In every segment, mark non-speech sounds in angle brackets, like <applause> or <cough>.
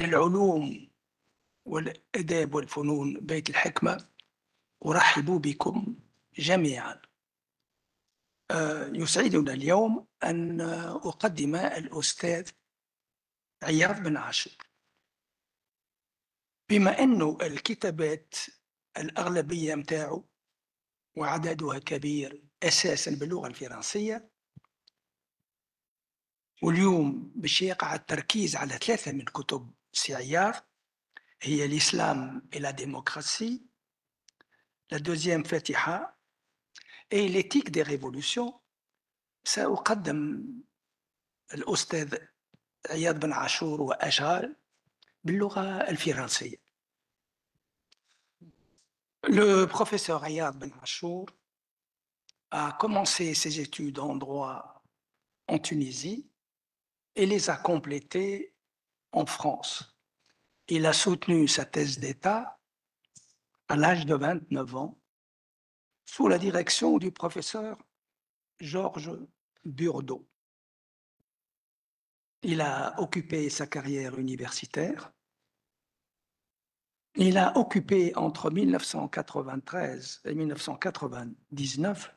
للعلوم والآداب والفنون بيت الحكمة أرحب بكم جميعا آه، يسعدنا اليوم أن أقدم الأستاذ عياض بن عاشور بما أن الكتابات الأغلبية متاعه وعددها كبير أساسا باللغة الفرنسية واليوم باش يقع التركيز على ثلاثة من كتب c'est et il y a l'islam et la démocratie, la deuxième Fatiha, et l'éthique des révolutions, ça Ayad Ben ayad ben Achal, en langue française. Le professeur Ayad Ben Achour a commencé ses études en droit en Tunisie et les a complétées France. Il a soutenu sa thèse d'État à l'âge de 29 ans sous la direction du professeur Georges Burdeau. Il a occupé sa carrière universitaire. Il a occupé entre 1993 et 1999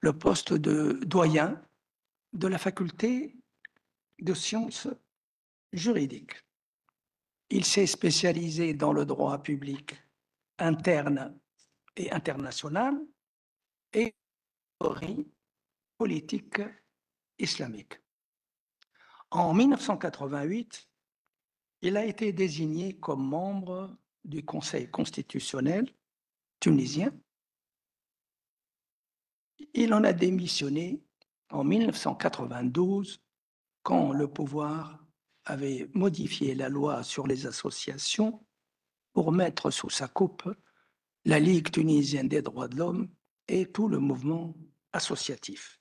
le poste de doyen de la faculté de sciences juridique. Il s'est spécialisé dans le droit public interne et international et théorie politique islamique. En 1988, il a été désigné comme membre du Conseil constitutionnel tunisien. Il en a démissionné en 1992 quand le pouvoir avait modifié la loi sur les associations pour mettre sous sa coupe la Ligue tunisienne des droits de l'homme et tout le mouvement associatif.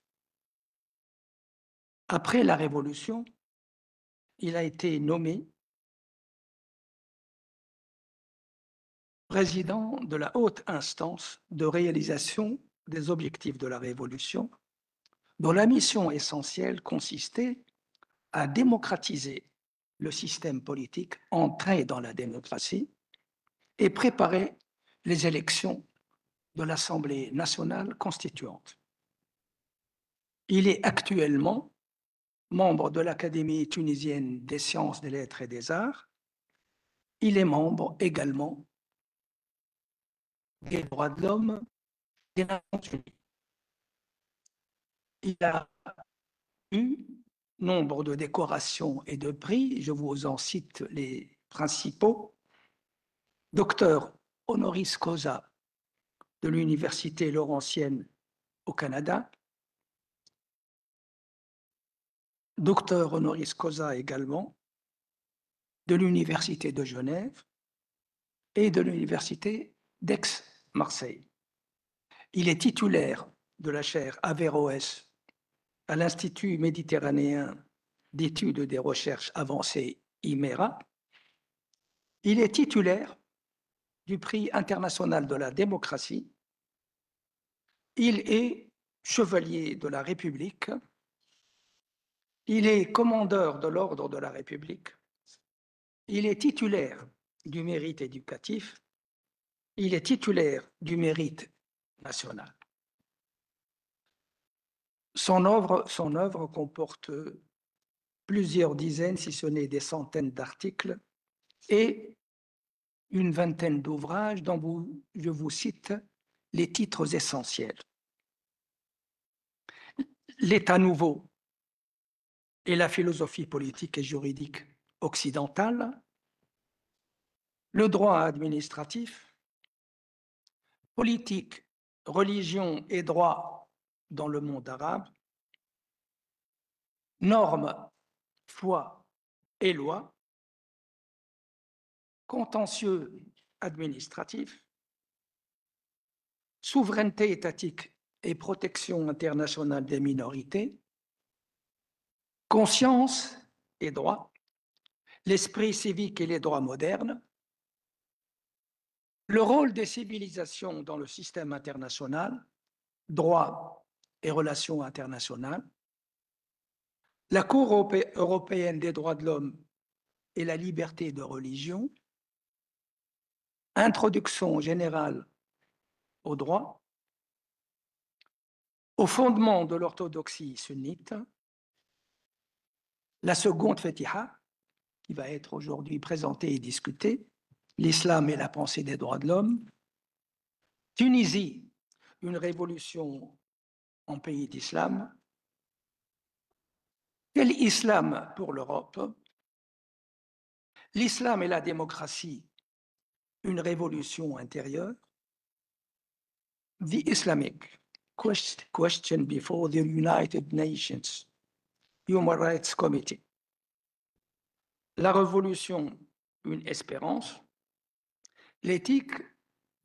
Après la Révolution, il a été nommé président de la haute instance de réalisation des objectifs de la Révolution, dont la mission essentielle consistait à démocratiser le système politique, entrer dans la démocratie et préparer les élections de l'Assemblée nationale constituante. Il est actuellement membre de l'Académie tunisienne des sciences, des lettres et des arts. Il est membre également des droits de l'homme des Nations Il a eu nombre de décorations et de prix, je vous en cite les principaux. Docteur honoris causa de l'Université Laurentienne au Canada. Docteur honoris causa également de l'Université de Genève et de l'Université d'Aix-Marseille. Il est titulaire de la chaire Averroès à l'Institut méditerranéen d'études des recherches avancées IMERA, il est titulaire du prix international de la démocratie. Il est chevalier de la République. Il est commandeur de l'ordre de la République. Il est titulaire du mérite éducatif. Il est titulaire du mérite national. Son œuvre, comporte euh, plusieurs dizaines, si ce n'est des centaines d'articles et une vingtaine d'ouvrages dont je vous cite les titres essentiels. L'État nouveau et la philosophie politique et juridique occidentale, le droit administratif, politique, religion et droit dans le monde arabe, normes, foi et lois, contentieux administratif, souveraineté étatique et protection internationale des minorités, conscience et droit, l'esprit civique et les droits modernes, le rôle des civilisations dans le système international, droit et relations internationales, la Cour européenne des droits de l'homme et la liberté de religion, introduction générale aux droits au fondement de l'orthodoxie sunnite, la seconde Fetiha, qui va être aujourd'hui présentée et discutée, l'islam et la pensée des droits de l'homme, Tunisie, une révolution en pays d'islam. Quel islam pour l'Europe L'islam et la démocratie, une révolution intérieure. The Islamic question before the United Nations Human Rights Committee. La révolution, une espérance. L'éthique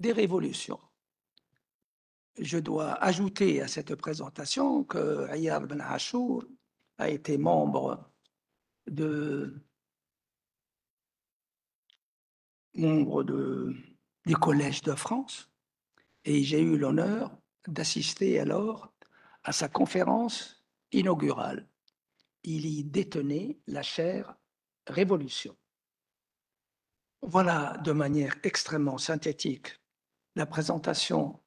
des révolutions je dois ajouter à cette présentation que Ayar Ben Achour a été membre de membre de, du Collège de France et j'ai eu l'honneur d'assister alors à sa conférence inaugurale. Il y détenait la chaire Révolution. Voilà de manière extrêmement synthétique la présentation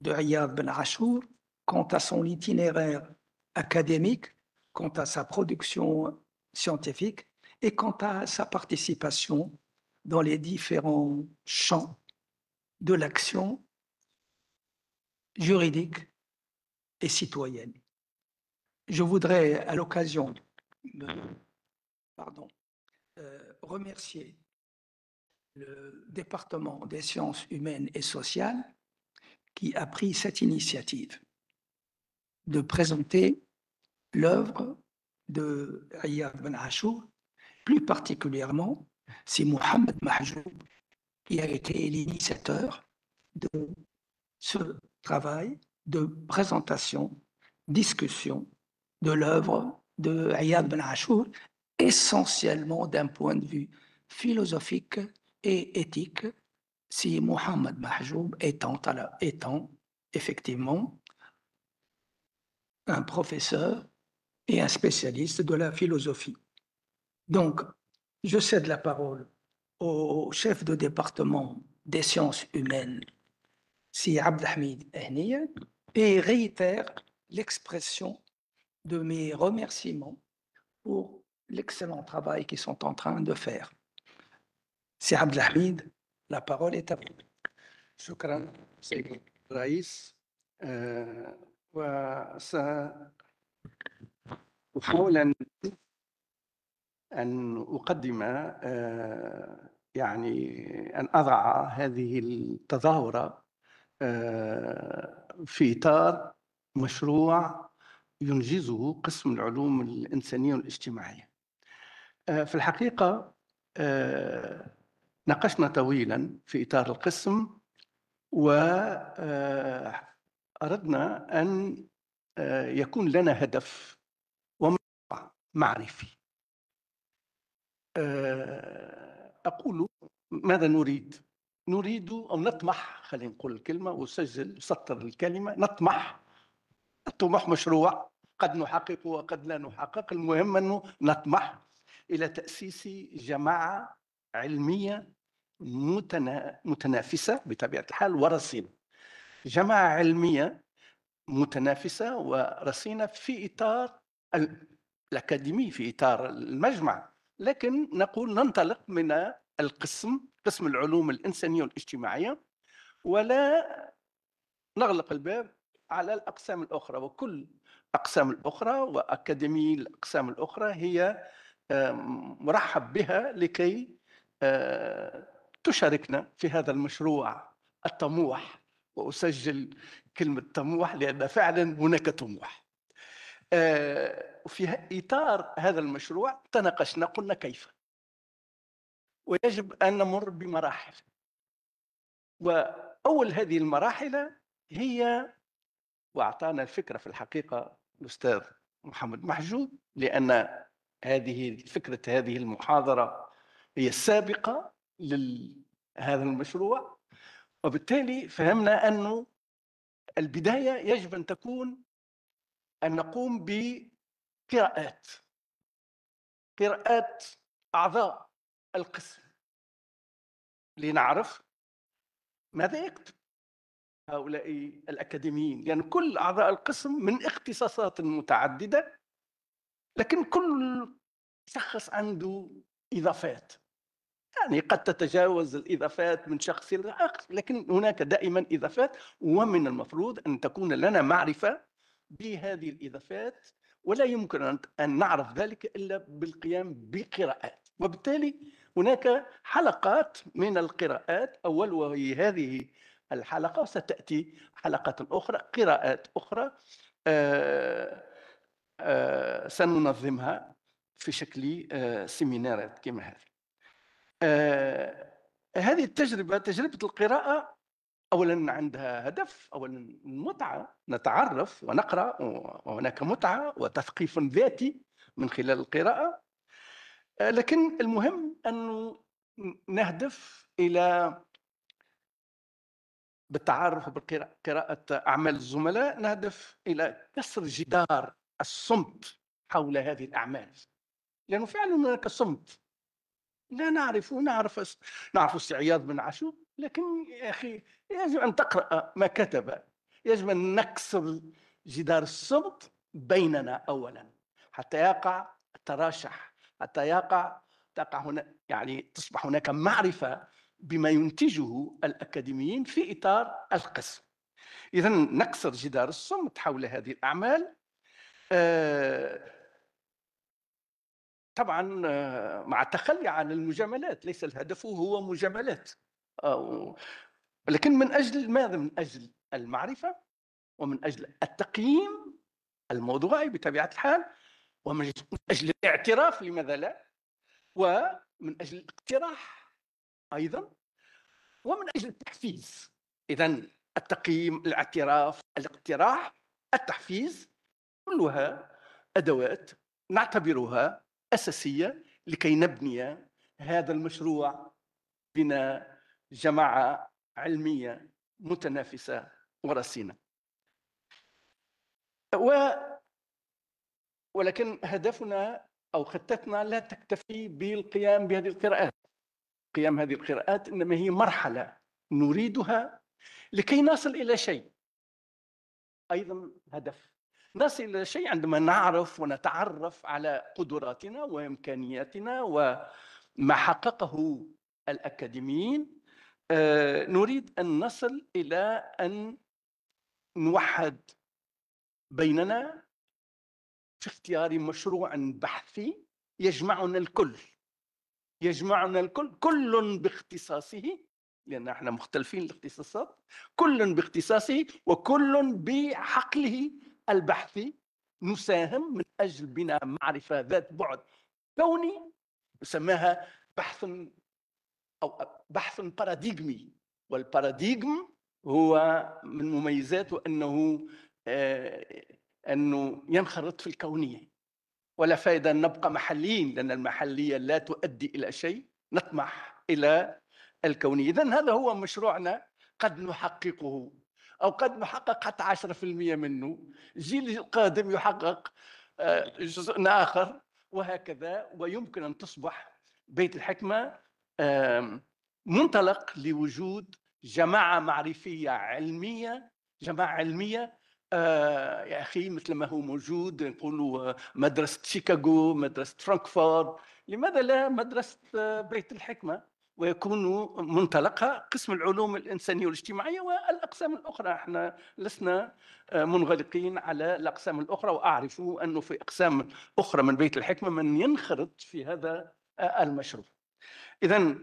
de Riyad Ben Rachour quant à son itinéraire académique, quant à sa production scientifique et quant à sa participation dans les différents champs de l'action juridique et citoyenne. Je voudrais, à l'occasion, pardon, euh, remercier le département des sciences humaines et sociales qui a pris cette initiative de présenter l'œuvre de Ayad Ben Achour, plus particulièrement, si Mohamed Mahjoub qui a été l'initiateur de ce travail de présentation, discussion de l'œuvre de Ayad Ben Achour, essentiellement d'un point de vue philosophique et éthique, si Mohamed Mahjoub étant, effectivement un professeur et un spécialiste de la philosophie. Donc, je cède la parole au chef de département des sciences humaines, Si Abdelhamid Ehniya, et réitère l'expression de mes remerciements pour l'excellent travail qu'ils sont en train de faire. Si Abdelhamid, La parole est à vous. شكرا سيد الرئيس آه وس أن أن أقدم آه يعني أن أضع هذه التظاهرة آه في إطار مشروع ينجزه قسم العلوم الإنسانية والاجتماعية آه، في الحقيقة آه، ناقشنا طويلا في إطار القسم وأردنا آه، أن آه، يكون لنا هدف ومشروع معرفي آه، أقول ماذا نريد نريد أو نطمح خلينا نقول الكلمة وسجل سطر الكلمة نطمح الطموح مشروع قد نحققه وقد لا نحقق المهم أنه نطمح إلى تأسيس جماعة علمية متنافسة بطبيعة الحال ورصينة جماعة علمية متنافسة ورصينة في إطار الأكاديمي في إطار المجمع لكن نقول ننطلق من القسم قسم العلوم الإنسانية والاجتماعية ولا نغلق الباب على الأقسام الأخرى وكل أقسام الأخرى وأكاديمي الأقسام الأخرى هي مرحب بها لكي آه، تشاركنا في هذا المشروع الطموح وأسجل كلمة طموح لأن فعلا هناك طموح آه، في إطار هذا المشروع تناقشنا قلنا كيف ويجب أن نمر بمراحل وأول هذه المراحل هي وأعطانا الفكرة في الحقيقة الأستاذ محمد محجوب لأن هذه فكرة هذه المحاضرة هي السابقة لهذا المشروع وبالتالي فهمنا أنه البداية يجب أن تكون أن نقوم بقراءات قراءات أعضاء القسم لنعرف ماذا يكتب هؤلاء الأكاديميين يعني كل أعضاء القسم من اختصاصات متعددة لكن كل شخص عنده إضافات يعني قد تتجاوز الإضافات من شخص إلى آخر لكن هناك دائما إضافات ومن المفروض أن تكون لنا معرفة بهذه الإضافات ولا يمكن أن نعرف ذلك إلا بالقيام بقراءات وبالتالي هناك حلقات من القراءات أول وهي هذه الحلقة وستأتي حلقات أخرى قراءات أخرى آآ آه، آآ آه، سننظمها في شكل آه، سيمينارات كما هذه آه هذه التجربه تجربه القراءه اولا عندها هدف اولا متعه نتعرف ونقرا وهناك متعه وتثقيف ذاتي من خلال القراءه آه لكن المهم انه نهدف الى بالتعارف وبقراءة أعمال الزملاء نهدف إلى كسر جدار الصمت حول هذه الأعمال لأنه فعلا هناك صمت لا نعرف نعرف نعرف استعياض بن عاشور لكن يا اخي يجب ان تقرا ما كتب يجب ان نكسر جدار الصمت بيننا اولا حتى يقع التراشح حتى يقع تقع هنا يعني تصبح هناك معرفه بما ينتجه الاكاديميين في اطار القسم اذا نكسر جدار الصمت حول هذه الاعمال آه طبعا آه، مع التخلي عن المجاملات ليس الهدف هو مجاملات آه. لكن من اجل ماذا من اجل المعرفه ومن اجل التقييم الموضوعي بطبيعه الحال ومن اجل الاعتراف لماذا لا ومن اجل الاقتراح ايضا ومن اجل التحفيز اذا التقييم الاعتراف الاقتراح التحفيز كلها ادوات نعتبرها أساسية لكي نبني هذا المشروع بنا جماعة علمية متنافسة ورصينة و ولكن هدفنا أو خطتنا لا تكتفي بالقيام بهذه القراءات قيام هذه القراءات إنما هي مرحلة نريدها لكي نصل إلى شيء أيضا هدف نصل الى شيء عندما نعرف ونتعرف على قدراتنا وامكانياتنا وما حققه الاكاديميين آه، نريد ان نصل الى ان نوحد بيننا في اختيار مشروع بحثي يجمعنا الكل يجمعنا الكل كل باختصاصه لان احنا مختلفين الاختصاصات كل باختصاصه وكل بحقله البحثي نساهم من أجل بناء معرفة ذات بعد كوني سماها بحث أو بحث باراديغمي والباراديغم هو من مميزاته أنه آه، أنه ينخرط في الكونية ولا فائدة أن نبقى محليين لأن المحلية لا تؤدي إلى شيء نطمح إلى الكونية إذا هذا هو مشروعنا قد نحققه او قد نحقق حتى 10% منه الجيل القادم يحقق آه، جزء اخر وهكذا ويمكن ان تصبح بيت الحكمه منطلق لوجود جماعه معرفيه علميه جماعه علميه آه يا اخي مثل ما هو موجود نقولوا آه، مدرسه شيكاغو مدرسه فرانكفورت لماذا لا مدرسه آه، بيت الحكمه ويكون منطلقها قسم العلوم الانسانيه والاجتماعيه والاقسام الاخرى احنا لسنا آه، منغلقين على الاقسام الاخرى واعرف انه في اقسام اخرى من بيت الحكمه من ينخرط في هذا آه، المشروع اذا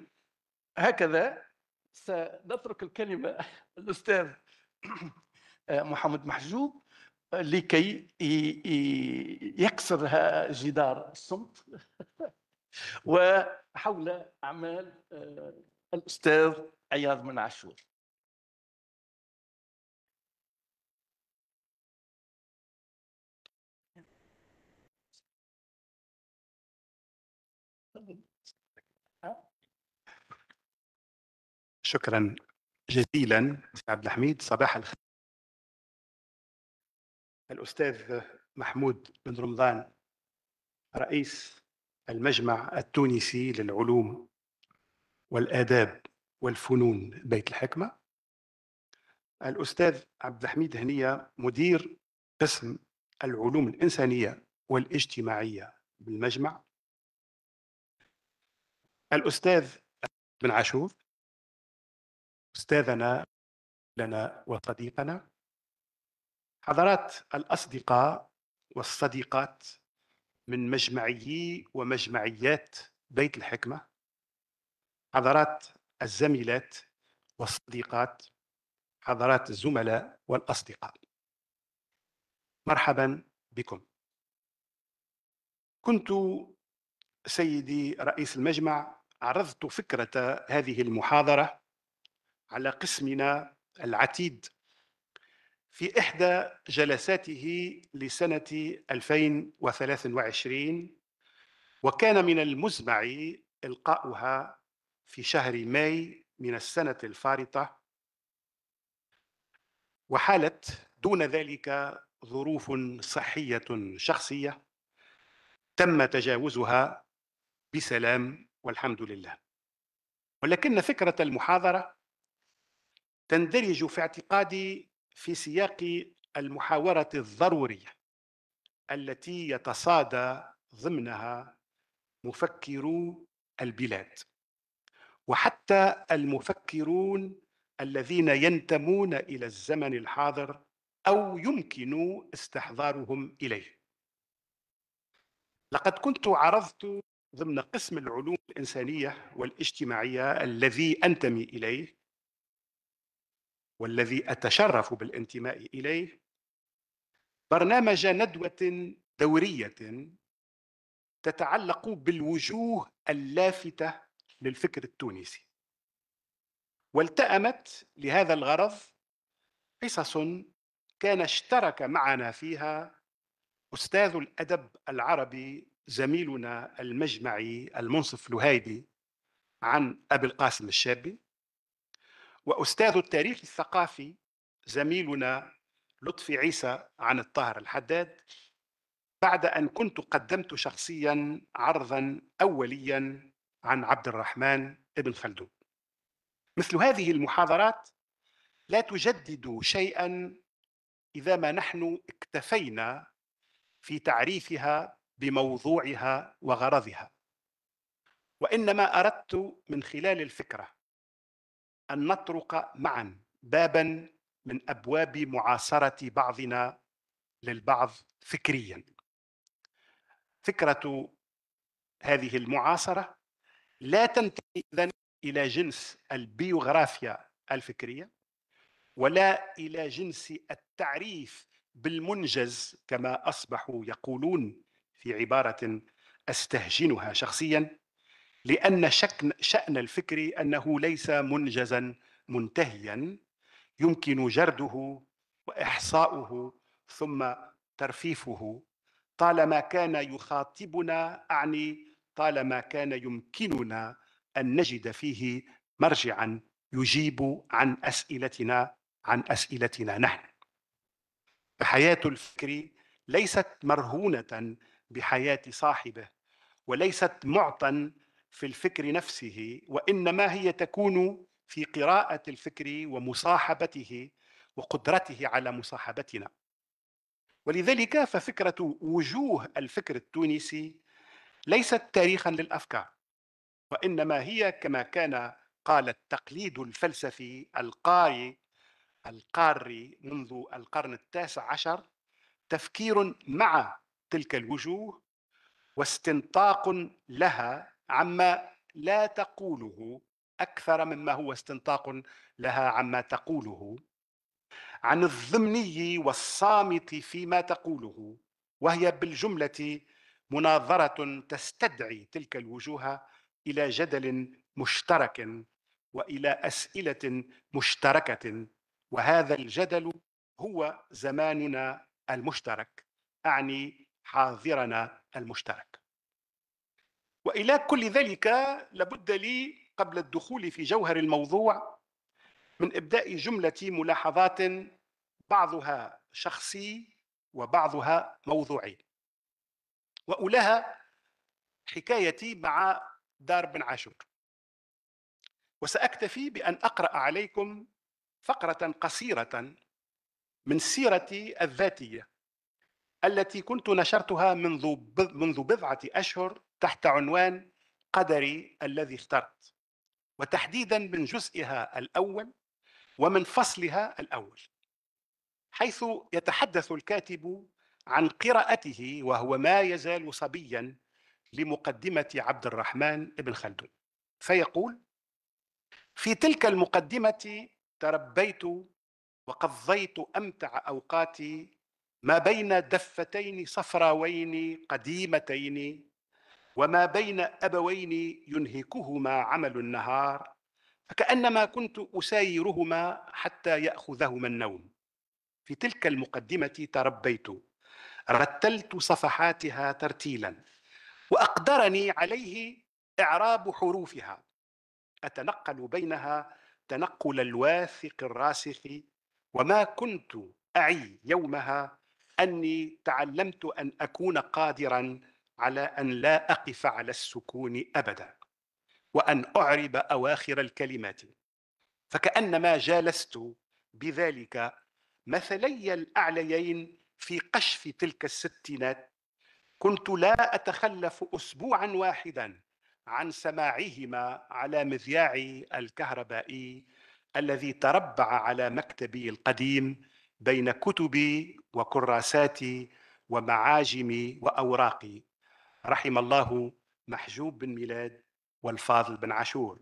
هكذا سنترك الكلمه <laughs> الاستاذ <clears throat> آه، محمد محجوب لكي يكسر جدار الصمت <laughs> وحول أعمال آه، الأستاذ عياض من عاشور شكرا جزيلا سيد عبد الحميد صباح الخير الأستاذ محمود بن رمضان رئيس المجمع التونسي للعلوم والآداب والفنون بيت الحكمة الأستاذ عبد الحميد هنية مدير قسم العلوم الإنسانية والاجتماعية بالمجمع الأستاذ بن عاشور أستاذنا لنا وصديقنا حضرات الأصدقاء والصديقات من مجمعيي ومجمعيات بيت الحكمة حضرات الزميلات والصديقات حضرات الزملاء والأصدقاء مرحبا بكم كنت سيدي رئيس المجمع عرضت فكرة هذه المحاضرة على قسمنا العتيد في إحدى جلساته لسنة 2023 وكان من المزمع إلقاؤها في شهر ماي من السنة الفارطة وحالت دون ذلك ظروف صحية شخصية تم تجاوزها بسلام والحمد لله ولكن فكرة المحاضرة تندرج في اعتقادي في سياق المحاورة الضرورية التي يتصادى ضمنها مفكرو البلاد وحتى المفكرون الذين ينتمون إلى الزمن الحاضر أو يمكن استحضارهم إليه لقد كنت عرضت ضمن قسم العلوم الإنسانية والاجتماعية الذي أنتمي إليه والذي أتشرف بالانتماء إليه برنامج ندوة دورية تتعلق بالوجوه اللافتة للفكر التونسي والتأمت لهذا الغرض قصص كان اشترك معنا فيها أستاذ الأدب العربي زميلنا المجمعي المنصف لهيدي عن أبي القاسم الشابي وأستاذ التاريخ الثقافي زميلنا لطفي عيسى عن الطاهر الحداد بعد أن كنت قدمت شخصيا عرضا أوليا عن عبد الرحمن ابن خلدون مثل هذه المحاضرات لا تجدد شيئا إذا ما نحن اكتفينا في تعريفها بموضوعها وغرضها وإنما أردت من خلال الفكرة ان نطرق معا بابا من ابواب معاصره بعضنا للبعض فكريا فكره هذه المعاصره لا تنتهي اذا الى جنس البيوغرافيا الفكريه ولا الى جنس التعريف بالمنجز كما اصبحوا يقولون في عباره استهجنها شخصيا لأن شكن شأن الفكر أنه ليس منجزا منتهيا يمكن جرده وإحصاؤه ثم ترفيفه طالما كان يخاطبنا أعني طالما كان يمكننا أن نجد فيه مرجعا يجيب عن أسئلتنا عن أسئلتنا نحن فحياة الفكر ليست مرهونة بحياة صاحبه وليست معطى في الفكر نفسه وانما هي تكون في قراءه الفكر ومصاحبته وقدرته على مصاحبتنا ولذلك ففكره وجوه الفكر التونسي ليست تاريخا للافكار وانما هي كما كان قال التقليد الفلسفي القاري القاري منذ القرن التاسع عشر تفكير مع تلك الوجوه واستنطاق لها عما لا تقوله أكثر مما هو استنطاق لها عما تقوله عن الضمني والصامت فيما تقوله وهي بالجملة مناظرة تستدعي تلك الوجوه إلى جدل مشترك وإلى أسئلة مشتركة وهذا الجدل هو زماننا المشترك أعني حاضرنا المشترك والى كل ذلك لابد لي قبل الدخول في جوهر الموضوع من ابداء جمله ملاحظات بعضها شخصي وبعضها موضوعي واولها حكايتي مع دار بن عاشور وساكتفي بان اقرا عليكم فقره قصيره من سيرتي الذاتيه التي كنت نشرتها منذ منذ بضعه اشهر تحت عنوان قدري الذي اخترت وتحديدا من جزئها الاول ومن فصلها الاول حيث يتحدث الكاتب عن قراءته وهو ما يزال صبيا لمقدمه عبد الرحمن بن خلدون فيقول في تلك المقدمه تربيت وقضيت امتع اوقاتي ما بين دفتين صفراوين قديمتين وما بين أبوين ينهكهما عمل النهار فكأنما كنت أسايرهما حتى يأخذهما النوم في تلك المقدمة تربيت رتلت صفحاتها ترتيلا وأقدرني عليه إعراب حروفها أتنقل بينها تنقل الواثق الراسخ وما كنت أعي يومها أني تعلمت أن أكون قادرا على ان لا اقف على السكون ابدا وان اعرب اواخر الكلمات فكانما جالست بذلك مثلي الاعليين في قشف تلك الستينات كنت لا اتخلف اسبوعا واحدا عن سماعهما على مذياعي الكهربائي الذي تربع على مكتبي القديم بين كتبي وكراساتي ومعاجمي واوراقي رحم الله محجوب بن ميلاد والفاضل بن عاشور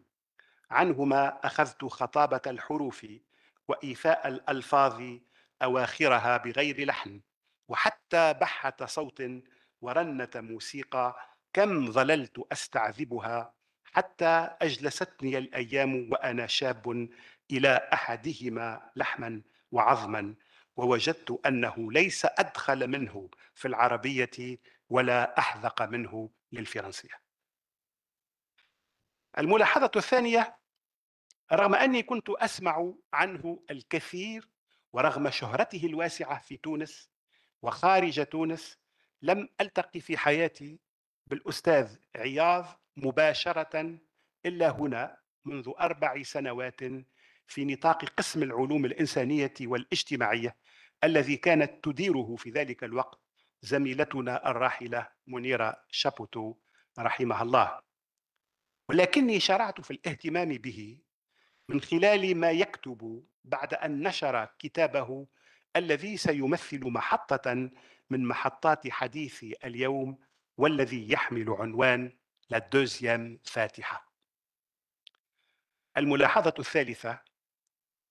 عنهما أخذت خطابة الحروف وإيفاء الألفاظ أواخرها بغير لحن وحتى بحة صوت ورنة موسيقى كم ظللت أستعذبها حتى أجلستني الأيام وأنا شاب إلى أحدهما لحما وعظما ووجدت أنه ليس أدخل منه في العربية ولا أحذق منه للفرنسية الملاحظة الثانية رغم أني كنت أسمع عنه الكثير ورغم شهرته الواسعة في تونس وخارج تونس لم ألتقي في حياتي بالأستاذ عياض مباشرة إلا هنا منذ أربع سنوات في نطاق قسم العلوم الإنسانية والاجتماعية الذي كانت تديره في ذلك الوقت زميلتنا الراحلة منيرة شابوتو رحمها الله ولكني شرعت في الاهتمام به من خلال ما يكتب بعد أن نشر كتابه الذي سيمثل محطة من محطات حديث اليوم والذي يحمل عنوان لا دوزيام فاتحة الملاحظة الثالثة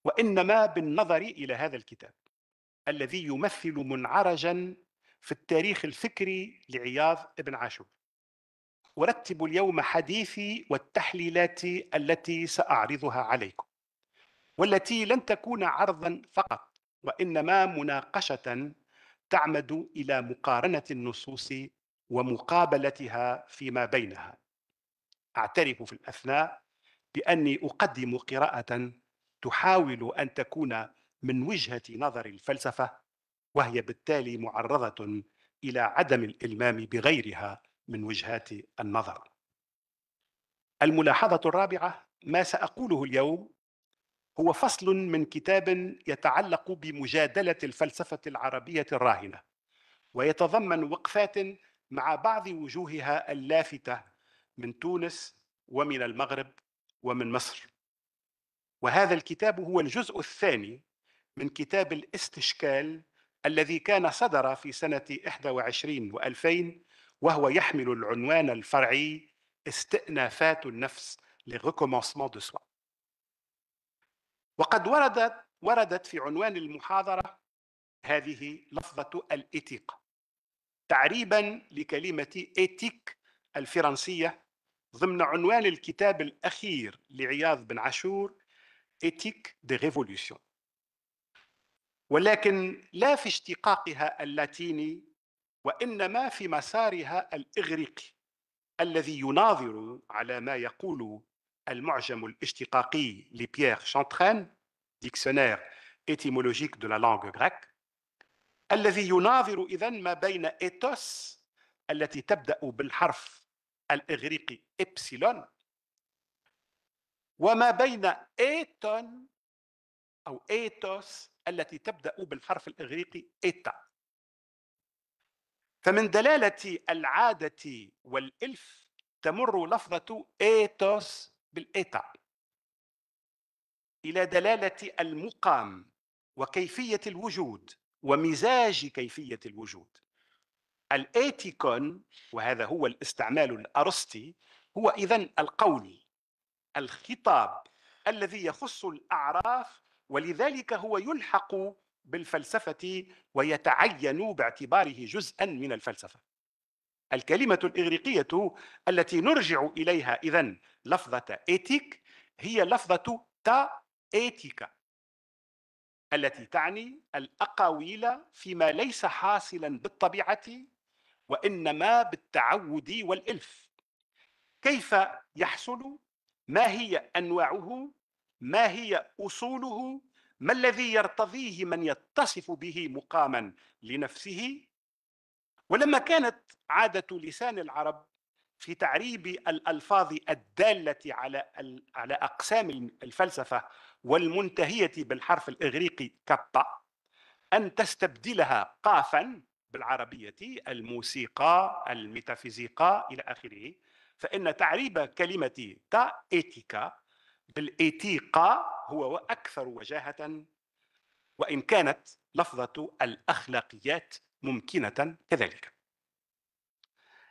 وإنما بالنظر إلى هذا الكتاب الذي يمثل منعرجا في التاريخ الفكري لعياض بن عاشور أرتب اليوم حديثي والتحليلات التي سأعرضها عليكم والتي لن تكون عرضا فقط وإنما مناقشة تعمد إلى مقارنة النصوص ومقابلتها فيما بينها أعترف في الأثناء بأني أقدم قراءة تحاول أن تكون من وجهة نظر الفلسفة وهي بالتالي معرضة إلى عدم الإلمام بغيرها من وجهات النظر. الملاحظة الرابعة ما سأقوله اليوم هو فصل من كتاب يتعلق بمجادلة الفلسفة العربية الراهنة ويتضمن وقفات مع بعض وجوهها اللافتة من تونس ومن المغرب ومن مصر وهذا الكتاب هو الجزء الثاني من كتاب الاستشكال الذي كان صدر في سنة 21 و2000 وهو يحمل العنوان الفرعي استئنافات النفس لغوكومونسمون دو سوا وقد وردت وردت في عنوان المحاضرة هذه لفظة الإيتيق تعريبا لكلمة إيتيك الفرنسية ضمن عنوان الكتاب الأخير لعياض بن عاشور إيتيك دي ريفولوسيون ولكن لا في اشتقاقها اللاتيني وانما في مسارها الاغريقي الذي يناظر على ما يقول المعجم الاشتقاقي لبيير شانترين ديكسيونير ايتيمولوجيك دو لا لانغ غريك الذي يناظر اذا ما بين ايتوس التي تبدا بالحرف الاغريقي ابسيلون وما بين ايتون أو إيتوس التي تبدأ بالحرف الإغريقي إيتا فمن دلالة العادة والإلف تمر لفظة إيتوس بالإيتا إلى دلالة المقام وكيفية الوجود ومزاج كيفية الوجود الإيتيكون وهذا هو الاستعمال الارسطي هو اذا القول الخطاب الذي يخص الاعراف ولذلك هو يلحق بالفلسفة ويتعين باعتباره جزءا من الفلسفة الكلمة الإغريقية التي نرجع إليها إذا لفظة إيتيك هي لفظة تا إيتيكا التي تعني الأقاويل فيما ليس حاصلا بالطبيعة وإنما بالتعود والإلف كيف يحصل ما هي أنواعه ما هي أصوله ما الذي يرتضيه من يتصف به مقاما لنفسه ولما كانت عادة لسان العرب في تعريب الألفاظ الدالة على على أقسام الفلسفة والمنتهية بالحرف الإغريقي كابا أن تستبدلها قافا بالعربية الموسيقى الميتافيزيقا إلى آخره فإن تعريب كلمة تا إيتيكا بالإيتيقة هو أكثر وجاهة وإن كانت لفظة الأخلاقيات ممكنة كذلك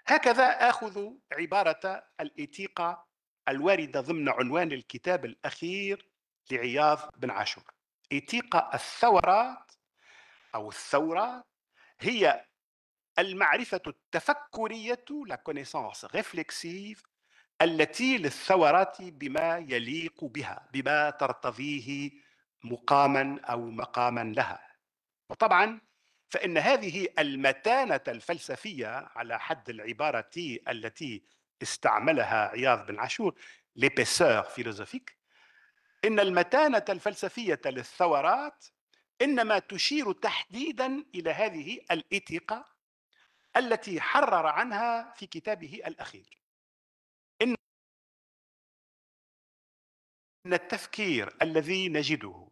هكذا آخذ عبارة الإيتيقة الواردة ضمن عنوان الكتاب الأخير لعياض بن عاشور إيتيقة الثورات أو الثورة هي المعرفة التفكرية لا connaissance التي للثورات بما يليق بها بما ترتضيه مقاما او مقاما لها وطبعا فان هذه المتانه الفلسفيه على حد العباره التي استعملها عياض بن عاشور l'épaisseur فيلوزوفيك ان المتانه الفلسفيه للثورات انما تشير تحديدا الى هذه الاتيقه التي حرر عنها في كتابه الاخير ان التفكير الذي نجده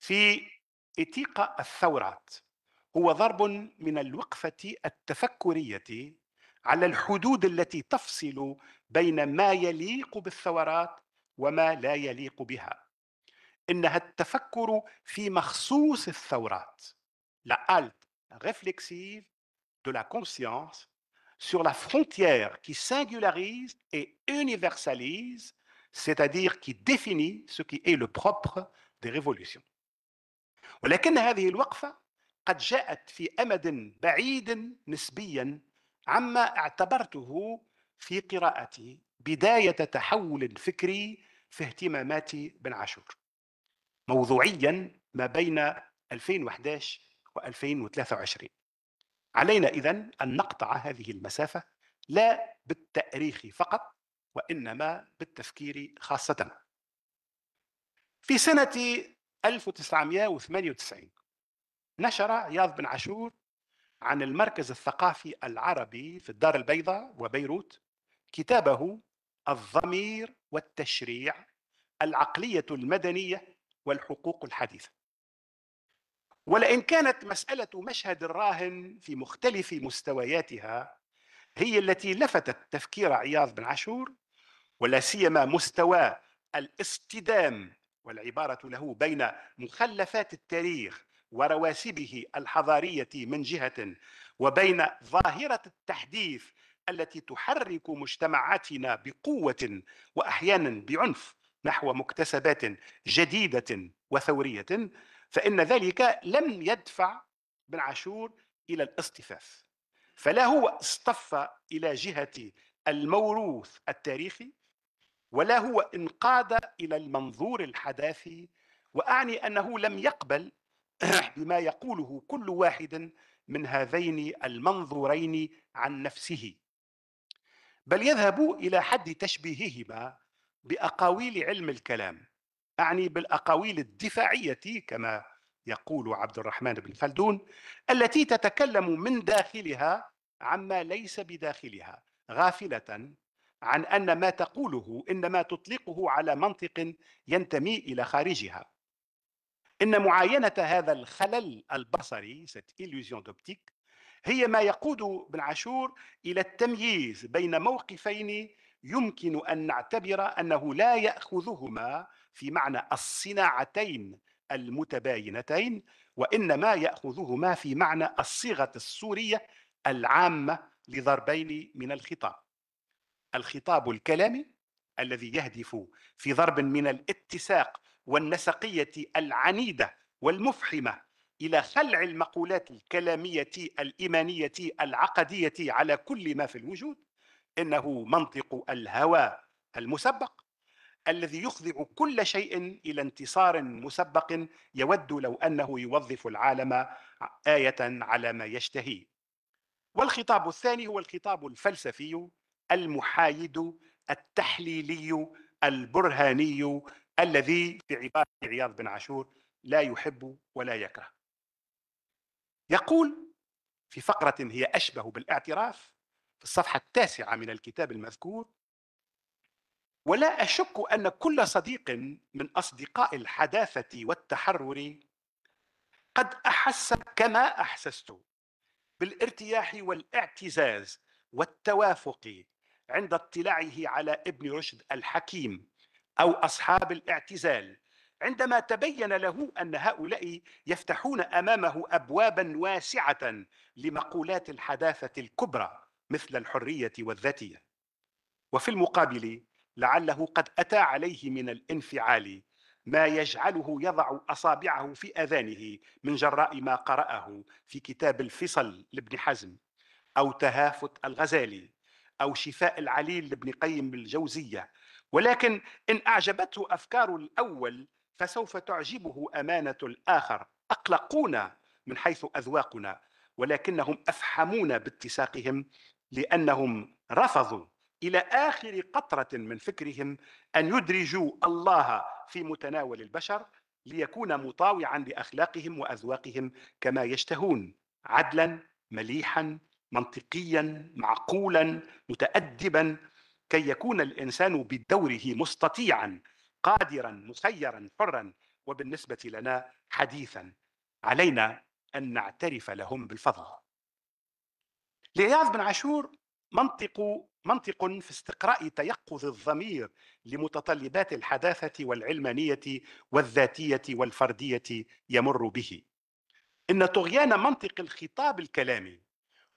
في إتيقة الثورات هو ضرب من الوقفة التفكرية على الحدود التي تفصل بين ما يليق بالثورات وما لا يليق بها إنها التفكر في مخصوص الثورات لا الت ريفليكسيف دو لا conscience sur la frontière qui singularise et universalise c'est-à-dire qui définit ce qui est le propre des révolutions ولكن هذه الوقفة قد جاءت في أمد بعيد نسبيا عما اعتبرته في قراءتي بداية تحول فكري في اهتمامات بن عاشور موضوعيا ما بين 2011 و2023 علينا إذن أن نقطع هذه المسافة لا بالتأريخ فقط وإنما بالتفكير خاصة في سنة 1998 نشر عياض بن عاشور عن المركز الثقافي العربي في الدار البيضاء وبيروت كتابه الضمير والتشريع العقلية المدنية والحقوق الحديثة ولئن كانت مسألة مشهد الراهن في مختلف مستوياتها هي التي لفتت تفكير عياض بن عاشور ولا سيما مستوى الاصطدام والعبارة له بين مخلفات التاريخ ورواسبه الحضارية من جهة وبين ظاهرة التحديث التي تحرك مجتمعاتنا بقوة وأحيانا بعنف نحو مكتسبات جديدة وثورية فإن ذلك لم يدفع بن عاشور إلى الاصطفاف فلا هو اصطف إلى جهة الموروث التاريخي ولا هو انقاد الى المنظور الحداثي واعني انه لم يقبل <clears throat> بما يقوله كل واحد من هذين المنظورين عن نفسه بل يذهب الى حد تشبيههما باقاويل علم الكلام اعني بالاقاويل الدفاعيه كما يقول عبد الرحمن بن خلدون التي تتكلم من داخلها عما ليس بداخلها غافله عن ان ما تقوله انما تطلقه على منطق ينتمي الى خارجها ان معاينه هذا الخلل البصري cette illusion d'optique هي ما يقود بن عاشور الى التمييز بين موقفين يمكن ان نعتبر انه لا ياخذهما في معنى الصناعتين المتباينتين وانما ياخذهما في معنى الصيغه السوريه العامه لضربين من الخطاب الخطاب الكلامي الذي يهدف في ضرب من الاتساق والنسقية العنيدة والمفحمة إلى خلع المقولات الكلامية الإيمانية العقدية على كل ما في الوجود إنه منطق الهوى المسبق الذي يخضع كل شيء الى انتصار مسبق يود لو انه يوظف العالم ايه على ما يشتهي والخطاب الثاني هو الخطاب الفلسفي المحايد التحليلي البرهاني الذي في عبارة عياض بن عاشور لا يحب ولا يكره يقول في فقرة هي أشبه بالاعتراف في الصفحة التاسعة من الكتاب المذكور ولا أشك أن كل صديق من أصدقاء الحداثة والتحرر قد أحس كما أحسست بالارتياح والاعتزاز والتوافق عند اطلاعه على ابن رشد الحكيم أو أصحاب الاعتزال عندما تبين له أن هؤلاء يفتحون أمامه أبوابا واسعة لمقولات الحداثة الكبرى مثل الحرية والذاتية وفي المقابل لعله قد أتى عليه من الانفعال ما يجعله يضع اصابعه في اذانه من جراء ما قراه في كتاب الفصل لابن حزم او تهافت الغزالي أو شفاء العليل لابن قيم الجوزية ولكن إن أعجبته أفكار الأول فسوف تعجبه أمانة الآخر أقلقونا من حيث أذواقنا ولكنهم أفحمون باتساقهم لأنهم رفضوا إلى آخر قطرة من فكرهم أن يدرجوا الله في متناول البشر ليكون مطاوعا لاخلاقهم واذواقهم كما يشتهون عدلا مليحا منطقيا معقولا متأدبا كي يكون الإنسان بدوره مستطيعا قادرا مسيرا حرا وبالنسبة لنا حديثا علينا أن نعترف لهم بالفضل لإياذ بن عاشور منطق منطق في استقراء تيقظ الضمير لمتطلبات الحداثة والعلمانية والذاتية والفردية يمر به إن طغيان منطق الخطاب الكلامي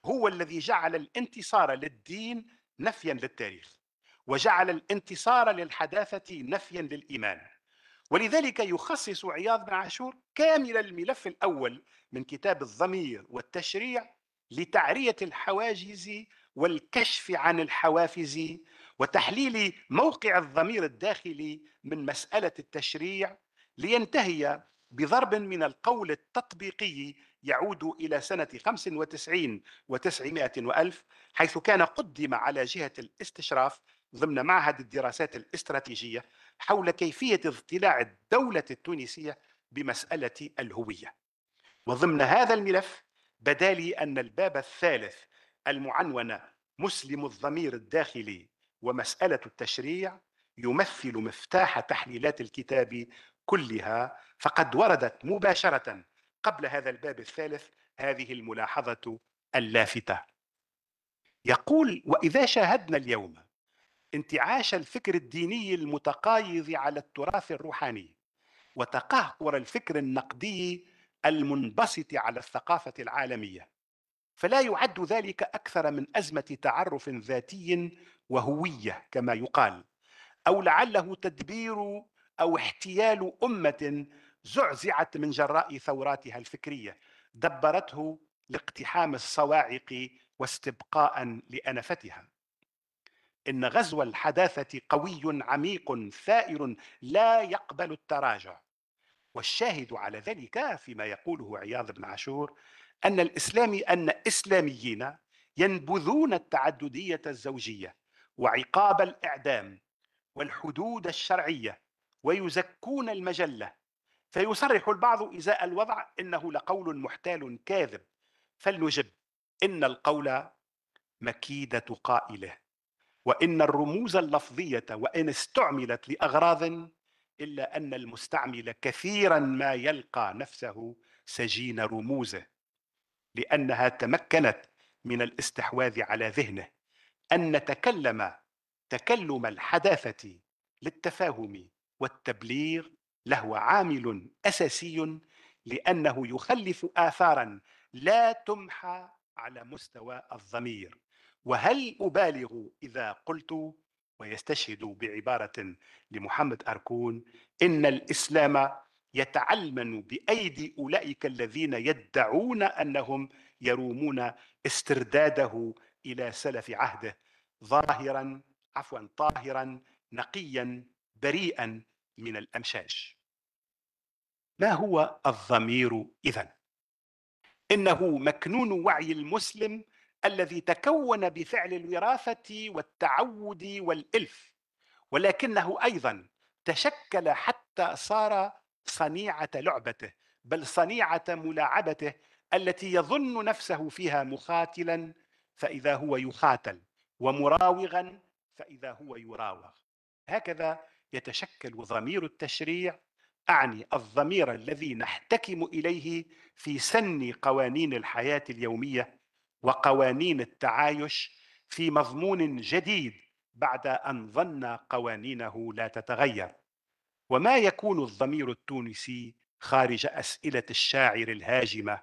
هو الذي جعل الانتصار للدين نفيا للتاريخ وجعل الانتصار للحداثة نفيا للإيمان ولذلك يخصص عياض بن عاشور كامل الملف الأول من كتاب الضمير والتشريع لتعرية الحواجز والكشف عن الحوافز وتحليل موقع الضمير الداخلي من مسألة التشريع لينتهي بضرب من القول التطبيقي يعود إلى سنة 95 و900 وألف حيث كان قدم على جهة الاستشراف ضمن معهد الدراسات الاستراتيجية حول كيفية اضطلاع الدولة التونسية بمسألة الهوية وضمن هذا الملف بدا لي أن الباب الثالث المعنون مسلم الضمير الداخلي ومسألة التشريع يمثل مفتاح تحليلات الكتاب كلها فقد وردت مباشرة قبل هذا الباب الثالث هذه الملاحظة اللافتة يقول وإذا شاهدنا اليوم انتعاش الفكر الديني المتقايض على التراث الروحاني وتقهقر الفكر النقدي المنبسط على الثقافة العالمية فلا يعد ذلك أكثر من أزمة تعرف ذاتي وهوية كما يقال أو لعله تدبير أو احتيال أمة زعزعت من جراء ثوراتها الفكريه دبرته لاقتحام الصواعق واستبقاء لانفتها ان غزو الحداثه قوي عميق ثائر لا يقبل التراجع والشاهد على ذلك فيما يقوله عياض بن عاشور ان الاسلام ان اسلاميين ينبذون التعدديه الزوجيه وعقاب الاعدام والحدود الشرعيه ويزكون المجله فيصرح البعض إزاء الوضع إنه لقول محتال كاذب فلنجب إن القول مكيدة قائله وإن الرموز اللفظية وإن استعملت لأغراض إلا أن المستعمل كثيرا ما يلقى نفسه سجين رموزه لأنها تمكنت من الاستحواذ على ذهنه أن نتكلم تكلم الحداثة للتفاهم والتبليغ لهو عامل اساسي لانه يخلف اثارا لا تمحى على مستوى الضمير وهل ابالغ اذا قلت ويستشهد بعباره لمحمد اركون ان الاسلام يتعلمن بايدي اولئك الذين يدعون انهم يرومون استرداده الى سلف عهده ظاهرا عفوا طاهرا نقيا بريئا من الامشاج ما هو الضمير إذا؟ إنه مكنون وعي المسلم الذي تكون بفعل الوراثة والتعود والإلف ولكنه أيضا تشكل حتى صار صنيعة لعبته بل صنيعة ملاعبته التي يظن نفسه فيها مخاتلا فإذا هو يخاتل ومراوغا فإذا هو يراوغ هكذا يتشكل ضمير التشريع اعني الضمير الذي نحتكم اليه في سن قوانين الحياه اليوميه وقوانين التعايش في مضمون جديد بعد ان ظن قوانينه لا تتغير وما يكون الضمير التونسي خارج اسئله الشاعر الهاجمه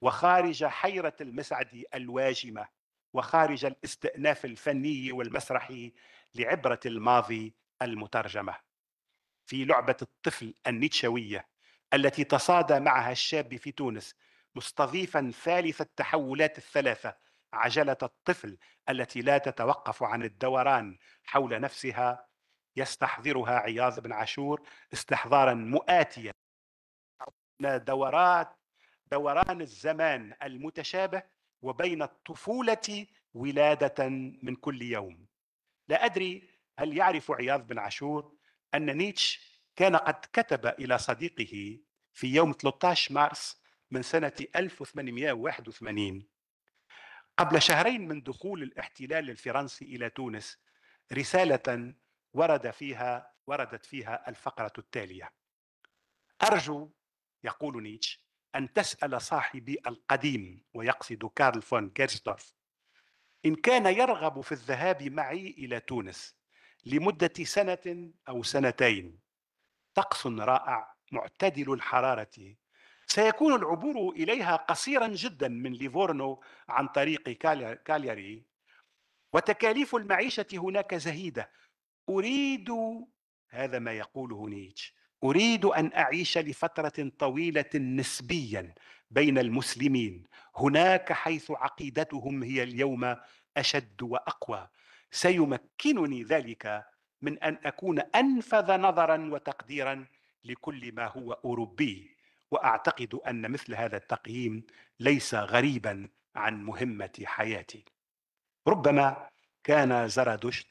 وخارج حيره المسعد الواجمه وخارج الاستئناف الفني والمسرحي لعبره الماضي المترجمه في لعبة الطفل النيتشاوية التي تصادى معها الشاب في تونس مستضيفا ثالث التحولات الثلاثة عجلة الطفل التي لا تتوقف عن الدوران حول نفسها يستحضرها عياض بن عاشور استحضارا مؤاتيا دورات دوران الزمان المتشابه وبين الطفولة ولادة من كل يوم لا أدري هل يعرف عياض بن عاشور أن نيتش كان قد كتب إلى صديقه في يوم 13 مارس من سنة 1881 قبل شهرين من دخول الاحتلال الفرنسي إلى تونس رسالة ورد فيها وردت فيها الفقرة التالية أرجو يقول نيتش أن تسأل صاحبي القديم ويقصد كارل فون كيرستوف إن كان يرغب في الذهاب معي إلى تونس لمدة سنة أو سنتين طقس رائع معتدل الحرارة سيكون العبور إليها قصيرا جدا من ليفورنو عن طريق كالياري وتكاليف المعيشة هناك زهيدة أريد هذا ما يقوله نيتش أريد أن أعيش لفترة طويلة نسبيا بين المسلمين هناك حيث عقيدتهم هي اليوم أشد وأقوى سيمكنني ذلك من ان اكون انفذ نظرا وتقديرا لكل ما هو اوروبي واعتقد ان مثل هذا التقييم ليس غريبا عن مهمه حياتي ربما كان زرادشت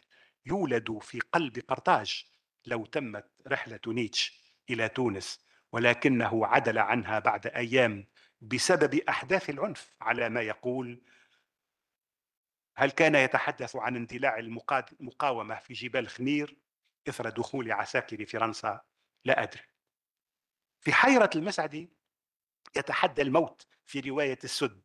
يولد في قلب قرطاج لو تمت رحله نيتش الى تونس ولكنه عدل عنها بعد ايام بسبب احداث العنف على ما يقول هل كان يتحدث عن اندلاع المقاومة في جبال خمير إثر دخول عساكر فرنسا لا أدري في حيرة المسعدي يتحدى الموت في رواية السد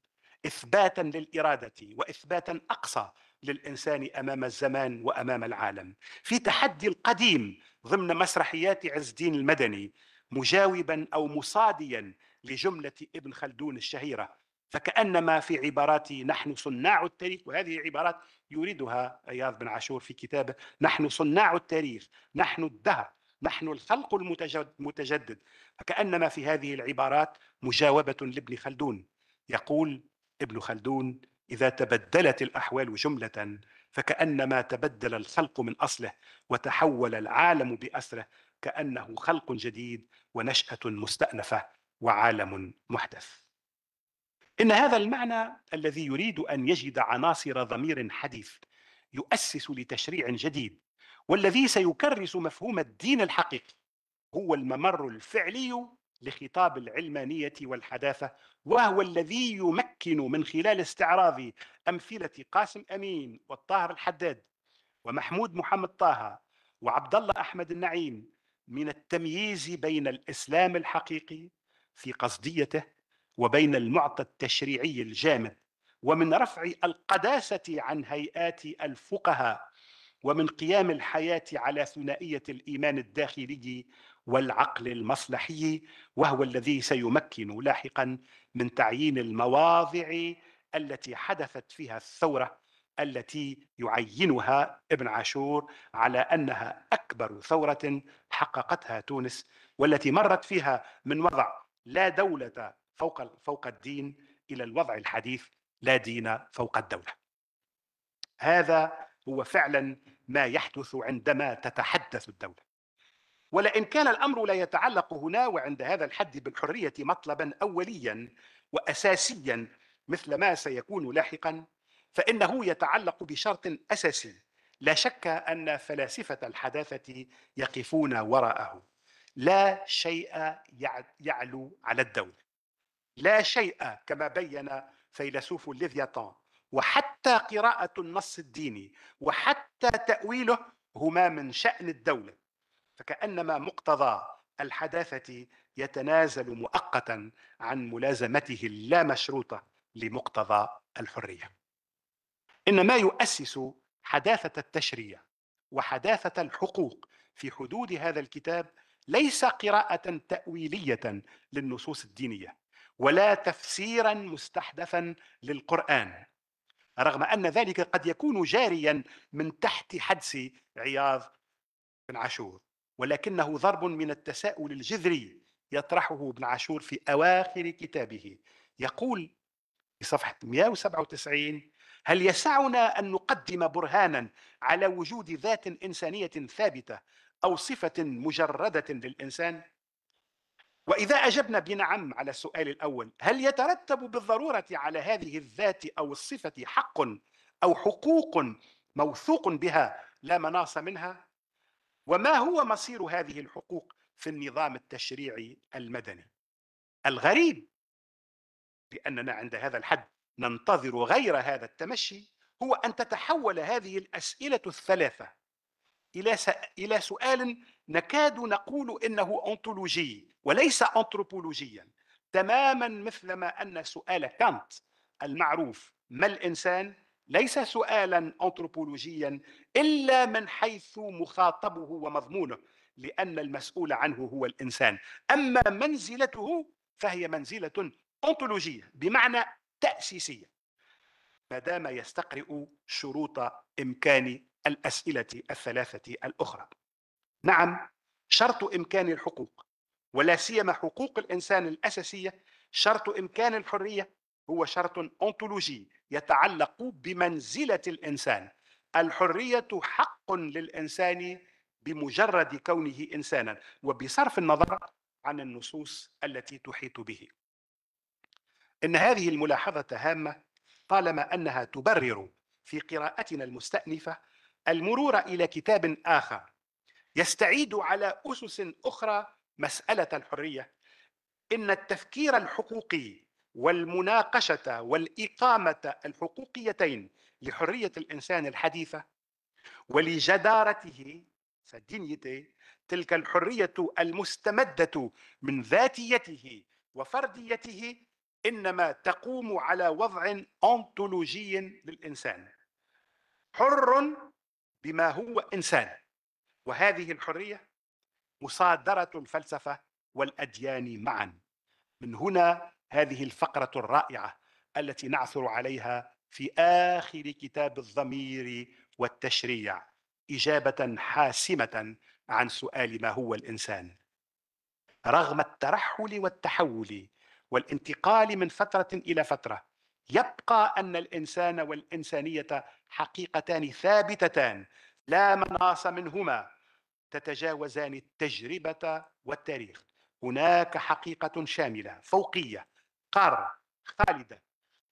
إثباتا للإرادة وإثباتا أقصى للإنسان أمام الزمان وأمام العالم في تحدي القديم ضمن مسرحيات عز الدين المدني مجاوبا أو مصاديا لجملة ابن خلدون الشهيرة فكأنما في عبارات نحن صناع التاريخ وهذه عبارات يريدها اياد بن عاشور في كتابه نحن صناع التاريخ نحن الدهر نحن الخلق المتجدد فكأنما في هذه العبارات مجاوبة لابن خلدون يقول ابن خلدون إذا تبدلت الأحوال جملة فكأنما تبدل الخلق من أصله وتحول العالم بأسره كأنه خلق جديد ونشأة مستأنفة وعالم محدث إن هذا المعنى الذي يريد أن يجد عناصر ضمير حديث يؤسس لتشريع جديد والذي سيكرس مفهوم الدين الحقيقي هو الممر الفعلي لخطاب العلمانية والحداثة وهو الذي يمكن من خلال استعراض أمثلة قاسم أمين والطاهر الحداد ومحمود محمد طه وعبد الله أحمد النعيم من التمييز بين الإسلام الحقيقي في قصديته وبين المعطى التشريعي الجامد ومن رفع القداسة عن هيئات الفقهاء ومن قيام الحياة على ثنائية الإيمان الداخلي والعقل المصلحي وهو الذي سيمكن لاحقا من تعيين المواضع التي حدثت فيها الثورة التي يعينها ابن عاشور على أنها أكبر ثورة حققتها تونس والتي مرت فيها من وضع لا دولة فوق فوق الدين الى الوضع الحديث لا دين فوق الدوله. هذا هو فعلا ما يحدث عندما تتحدث الدوله. ولئن كان الامر لا يتعلق هنا وعند هذا الحد بالحريه مطلبا اوليا واساسيا مثل ما سيكون لاحقا فانه يتعلق بشرط اساسي لا شك ان فلاسفه الحداثه يقفون وراءه لا شيء يعلو على الدوله لا شيء كما بين فيلسوف ليفياتان وحتى قراءة النص الديني وحتى تأويله هما من شأن الدولة فكأنما مقتضى الحداثة يتنازل مؤقتا عن ملازمته اللامشروطة لمقتضى الحرية إن ما يؤسس حداثة التشريع وحداثة الحقوق في حدود هذا الكتاب ليس قراءة تأويلية للنصوص الدينية ولا تفسيرا مستحدثا للقرآن رغم أن ذلك قد يكون جاريا من تحت حدس عياض بن عاشور ولكنه ضرب من التساؤل الجذري يطرحه ابن عاشور في أواخر كتابه يقول في صفحة 197 هل يسعنا أن نقدم برهانا على وجود ذات إنسانية ثابتة أو صفة مجردة للإنسان؟ واذا اجبنا بنعم على السؤال الاول هل يترتب بالضروره على هذه الذات او الصفه حق او حقوق موثوق بها لا مناص منها وما هو مصير هذه الحقوق في النظام التشريعي المدني الغريب باننا عند هذا الحد ننتظر غير هذا التمشي هو ان تتحول هذه الاسئله الثلاثه الى الى سؤال نكاد نقول انه انطولوجي وليس انثروبولوجيا تماما مثلما ان سؤال كانت المعروف ما الانسان ليس سؤالا انثروبولوجيا الا من حيث مخاطبه ومضمونه لان المسؤول عنه هو الانسان اما منزلته فهي منزله انطولوجيه بمعنى تاسيسيه ما دام يستقرئ شروط امكان الاسئله الثلاثه الاخرى نعم شرط إمكان الحقوق ولا سيما حقوق الإنسان الأساسية شرط إمكان الحرية هو شرط أنطولوجي يتعلق بمنزلة الإنسان الحرية حق للإنسان بمجرد كونه إنسانا وبصرف النظر عن النصوص التي تحيط به إن هذه الملاحظة هامة طالما أنها تبرر في قراءتنا المستأنفة المرور إلى كتاب آخر يستعيد على أسس أخرى مسألة الحرية إن التفكير الحقوقي والمناقشة والإقامة الحقوقيتين لحرية الإنسان الحديثة ولجدارته سدينيتي تلك الحرية المستمدة من ذاتيته وفرديته إنما تقوم على وضع أنطولوجي للإنسان حر بما هو إنسان وهذه الحرية مصادرة الفلسفة والأديان معا من هنا هذه الفقرة الرائعة التي نعثر عليها في آخر كتاب الضمير والتشريع إجابة حاسمة عن سؤال ما هو الإنسان رغم الترحل والتحول والانتقال من فترة إلى فترة يبقى أن الإنسان والإنسانية حقيقتان ثابتتان لا مناص منهما تتجاوزان التجربة والتاريخ هناك حقيقة شاملة فوقية قارة خالدة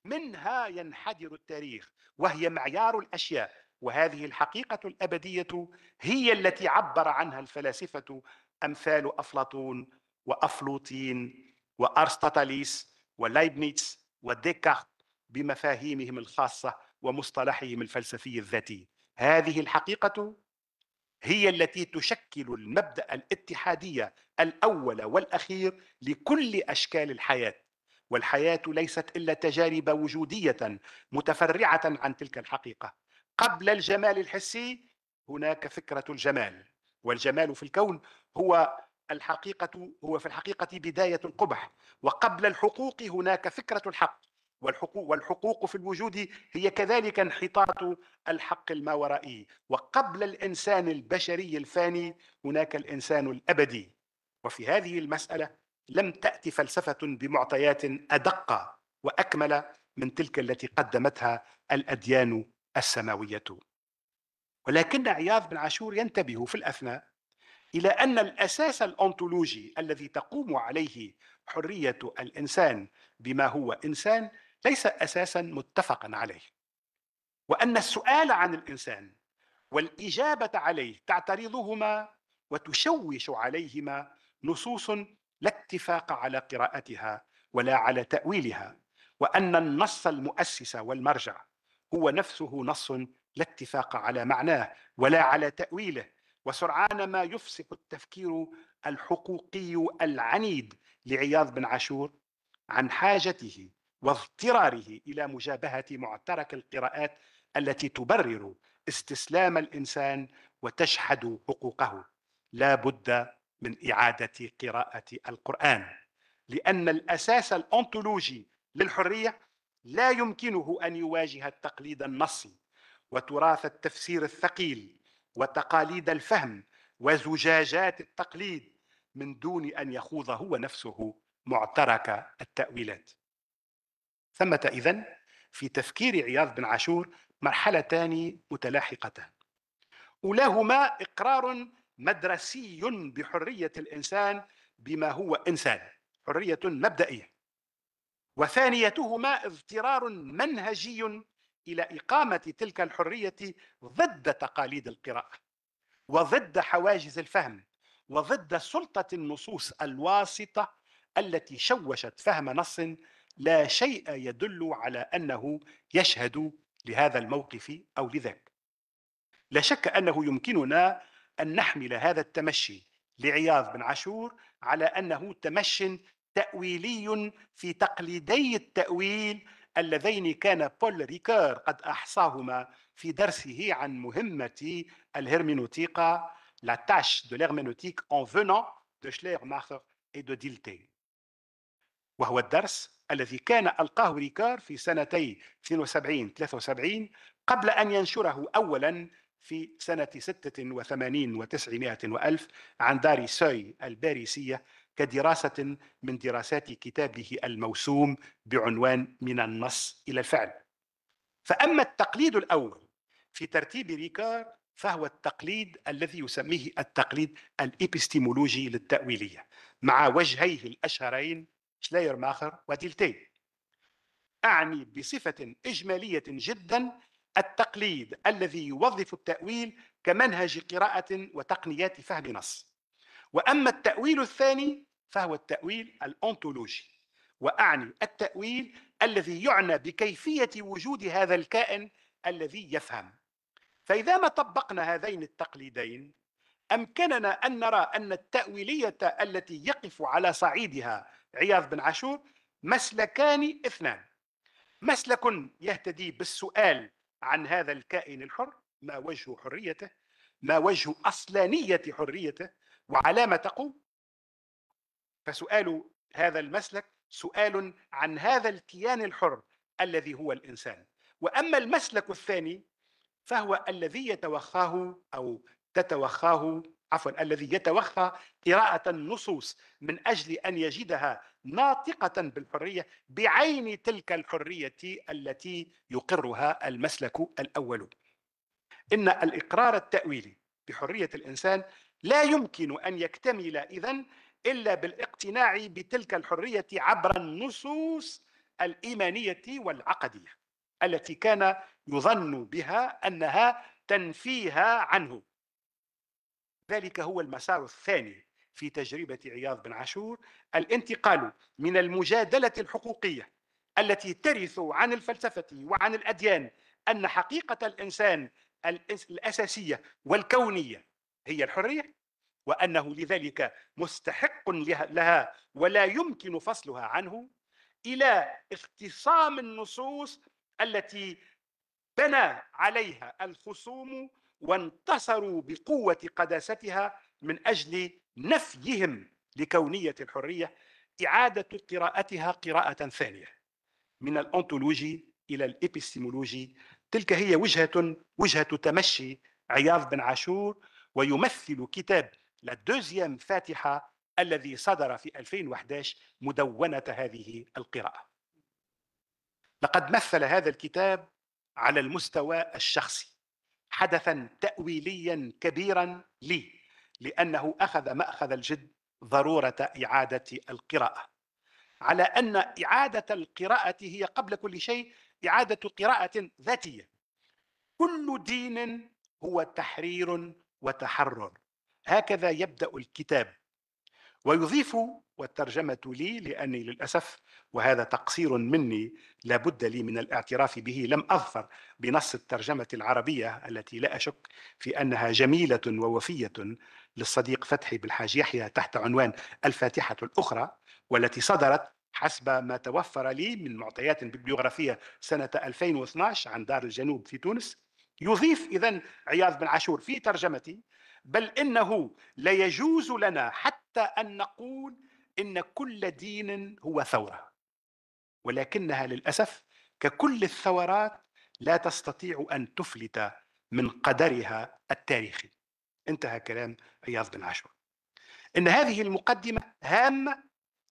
منها ينحدر التاريخ وهي معيار الأشياء وهذه الحقيقة الأبدية هي التي عبر عنها الفلاسفة أمثال أفلاطون وأفلوطين وأرسطاطاليس ولايبنيتس وديكارت بمفاهيمهم الخاصة ومصطلحهم الفلسفي الذاتي هذه الحقيقة هي التي تشكل المبدا الاتحاديه الاول والاخير لكل اشكال الحياه والحياه ليست الا تجارب وجوديه متفرعه عن تلك الحقيقه قبل الجمال الحسي هناك فكره الجمال والجمال في الكون هو الحقيقه هو في الحقيقه بدايه القبح وقبل الحقوق هناك فكره الحق والحقوق, والحقوق في الوجود هي كذلك انحطاط الحق الماورائي وقبل الإنسان البشري الفاني هناك الإنسان الأبدي وفي هذه المسألة لم تأتي فلسفة بمعطيات أدق وأكمل من تلك التي قدمتها الأديان السماوية ولكن عياض بن عاشور ينتبه في الأثناء إلى أن الأساس الأنطولوجي الذي تقوم عليه حرية الإنسان بما هو إنسان ليس اساسا متفقا عليه وان السؤال عن الانسان والاجابه عليه تعترضهما وتشوش عليهما نصوص لا اتفاق على قراءتها ولا على تاويلها وان النص المؤسس والمرجع هو نفسه نص لا اتفاق على معناه ولا على تاويله وسرعان ما يفسق التفكير الحقوقي العنيد لعياض بن عاشور عن حاجته واضطراره الى مجابهه معترك القراءات التي تبرر استسلام الانسان وتشحد حقوقه لا بد من اعاده قراءه القران لان الاساس الانطولوجي للحريه لا يمكنه ان يواجه التقليد النصي وتراث التفسير الثقيل وتقاليد الفهم وزجاجات التقليد من دون ان يخوض هو نفسه معترك التاويلات ثمة إذن في تفكير عياض بن عاشور مرحلتان متلاحقتان ولهما إقرار مدرسي بحرية الإنسان بما هو إنسان حرية مبدئية وثانيتهما اضطرار منهجي إلى إقامة تلك الحرية ضد تقاليد القراءة وضد حواجز الفهم وضد سلطة النصوص الواسطة التي شوشت فهم نص لا شيء يدل على انه يشهد لهذا الموقف او لذاك. لا شك انه يمكننا ان نحمل هذا التمشي لعياض بن عاشور على انه تمش تاويلي في تقليدي التاويل اللذين كان بول ريكار قد احصاهما في درسه عن مهمه الهرمينوتيقا تاش دو de ان en دو شلير ماخر اي دو ديلتي. وهو الدرس الذي كان ألقاه ريكار في سنتي 72 73 قبل أن ينشره أولا في سنة 86 و 900 وألف عن دار سوي الباريسية كدراسة من دراسات كتابه الموسوم بعنوان من النص إلى الفعل فأما التقليد الأول في ترتيب ريكار فهو التقليد الذي يسميه التقليد الإبستيمولوجي للتأويلية مع وجهيه الأشهرين شلاير ماخر وتيلتي أعني بصفة إجمالية جدا التقليد الذي يوظف التأويل كمنهج قراءة وتقنيات فهم نص وأما التأويل الثاني فهو التأويل الأنتولوجي وأعني التأويل الذي يعنى بكيفية وجود هذا الكائن الذي يفهم فإذا ما طبقنا هذين التقليدين أمكننا أن نرى أن التأويلية التي يقف على صعيدها عياض بن عاشور مسلكان اثنان مسلك يهتدي بالسؤال عن هذا الكائن الحر ما وجه حريته ما وجه أصلانية حريته وعلامة تقوم فسؤال هذا المسلك سؤال عن هذا الكيان الحر الذي هو الإنسان وأما المسلك الثاني فهو الذي يتوخاه أو تتوخاه عفوا الذي يتوخى قراءة النصوص من أجل أن يجدها ناطقة بالحرية بعين تلك الحرية التي يقرها المسلك الأول إن الإقرار التأويلي بحرية الإنسان لا يمكن أن يكتمل إذن إلا بالاقتناع بتلك الحرية عبر النصوص الإيمانية والعقدية التي كان يظن بها أنها تنفيها عنه ذلك هو المسار الثاني في تجربة عياض بن عاشور الانتقال من المجادلة الحقوقية التي ترث عن الفلسفة وعن الأديان أن حقيقة الإنسان الأساسية والكونية هي الحرية وأنه لذلك مستحق لها ولا يمكن فصلها عنه إلى اختصام النصوص التي بنى عليها الخصوم وانتصروا بقوة قداستها من أجل نفيهم لكونية الحرية إعادة قراءتها قراءة ثانية من الأنتولوجي إلى الإبستيمولوجي تلك هي وجهة وجهة تمشي عياض بن عاشور ويمثل كتاب لا دوزيام فاتحة الذي صدر في 2011 مدونة هذه القراءة لقد مثل هذا الكتاب على المستوى الشخصي حدثا تاويليا كبيرا لي لانه اخذ ماخذ الجد ضروره اعاده القراءه على ان اعاده القراءه هي قبل كل شيء اعاده قراءه ذاتيه كل دين هو تحرير وتحرر هكذا يبدا الكتاب ويضيف والترجمة لي لأني للأسف وهذا تقصير مني لابد لي من الاعتراف به لم أظفر بنص الترجمة العربية التي لا أشك في أنها جميلة ووفية للصديق فتحي بالحاج يحيى تحت عنوان الفاتحة الأخرى والتي صدرت حسب ما توفر لي من معطيات ببليوغرافية سنة 2012 عن دار الجنوب في تونس يضيف إذا عياض بن عاشور في ترجمتي بل إنه لا يجوز لنا حتى أن نقول ان كل دين هو ثوره ولكنها للاسف ككل الثورات لا تستطيع ان تفلت من قدرها التاريخي انتهى كلام عياض بن عاشور ان هذه المقدمه هامه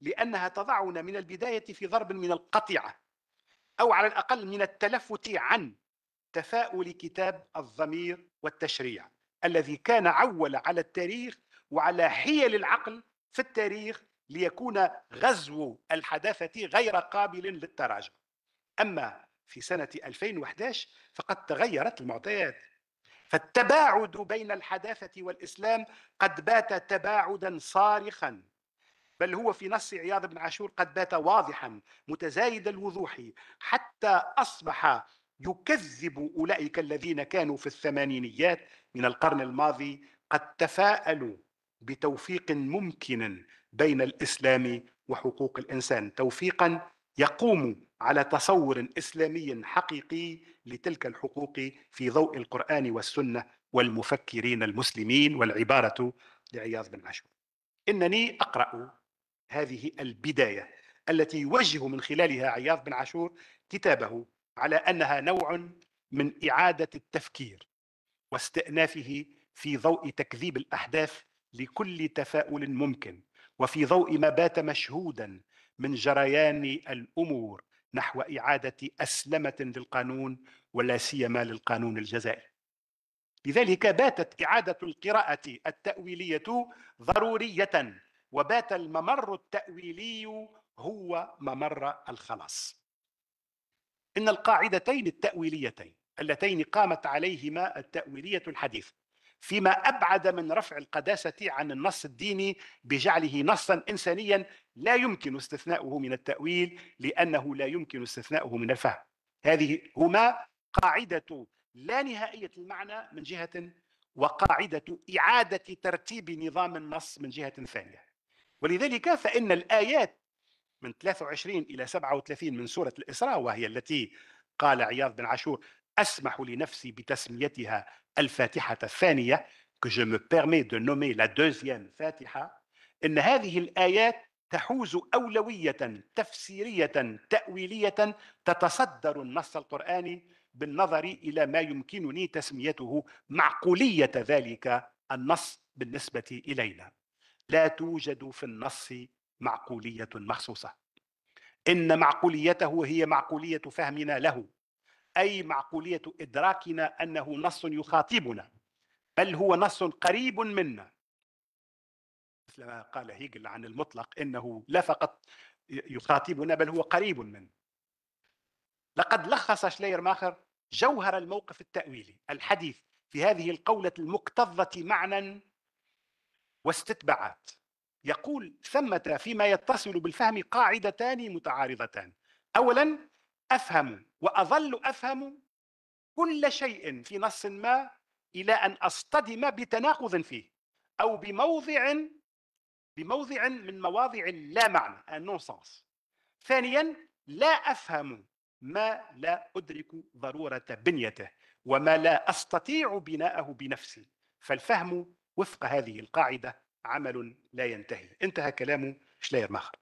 لانها تضعنا من البدايه في ضرب من القطيعه او على الاقل من التلفت عن تفاؤل كتاب الضمير والتشريع الذي كان عول على التاريخ وعلى حيل العقل في التاريخ ليكون غزو الحداثة غير قابل للتراجع أما في سنة 2011 فقد تغيرت المعطيات فالتباعد بين الحداثة والإسلام قد بات تباعدا صارخا بل هو في نص عياض بن عاشور قد بات واضحا متزايد الوضوح حتى أصبح يكذب أولئك الذين كانوا في الثمانينيات من القرن الماضي قد تفاءلوا بتوفيق ممكن بين الاسلام وحقوق الانسان توفيقا يقوم على تصور اسلامي حقيقي لتلك الحقوق في ضوء القران والسنه والمفكرين المسلمين والعباره لعياض بن عاشور. انني اقرا هذه البدايه التي يوجه من خلالها عياض بن عاشور كتابه على انها نوع من اعاده التفكير واستئنافه في ضوء تكذيب الاحداث لكل تفاؤل ممكن وفي ضوء ما بات مشهودا من جريان الامور نحو اعاده اسلمه للقانون ولا سيما للقانون الجزائري. لذلك باتت اعاده القراءه التاويليه ضروريه وبات الممر التاويلي هو ممر الخلاص. ان القاعدتين التاويليتين اللتين قامت عليهما التاويليه الحديثه فيما ابعد من رفع القداسه عن النص الديني بجعله نصا انسانيا لا يمكن استثناؤه من التاويل لانه لا يمكن استثناؤه من الفهم. هذه هما قاعده لا نهائيه المعنى من جهه وقاعده اعاده ترتيب نظام النص من جهه ثانيه. ولذلك فان الايات من 23 الى 37 من سوره الاسراء وهي التي قال عياض بن عاشور أسمح لنفسي بتسميتها الفاتحة الثانية que je me permets de nommer la deuxième فاتحة إن هذه الآيات تحوز أولوية تفسيرية تأويلية تتصدر النص القرآني بالنظر إلى ما يمكنني تسميته معقولية ذلك النص بالنسبة إلينا لا توجد في النص معقولية مخصوصة إن معقوليته هي معقولية فهمنا له أي معقولية إدراكنا أنه نص يخاطبنا بل هو نص قريب منا مثل ما قال هيجل عن المطلق إنه لا فقط يخاطبنا بل هو قريب منا لقد لخص شلير ماخر جوهر الموقف التأويلي الحديث في هذه القولة المكتظة معنى واستتبعات يقول ثمة فيما يتصل بالفهم قاعدتان متعارضتان أولا افهم واظل افهم كل شيء في نص ما الى ان اصطدم بتناقض فيه او بموضع بموضع من مواضع لا معنى نون سونس ثانيا لا افهم ما لا ادرك ضروره بنيته وما لا استطيع بناءه بنفسي فالفهم وفق هذه القاعده عمل لا ينتهي انتهى كلام شلاير ماخر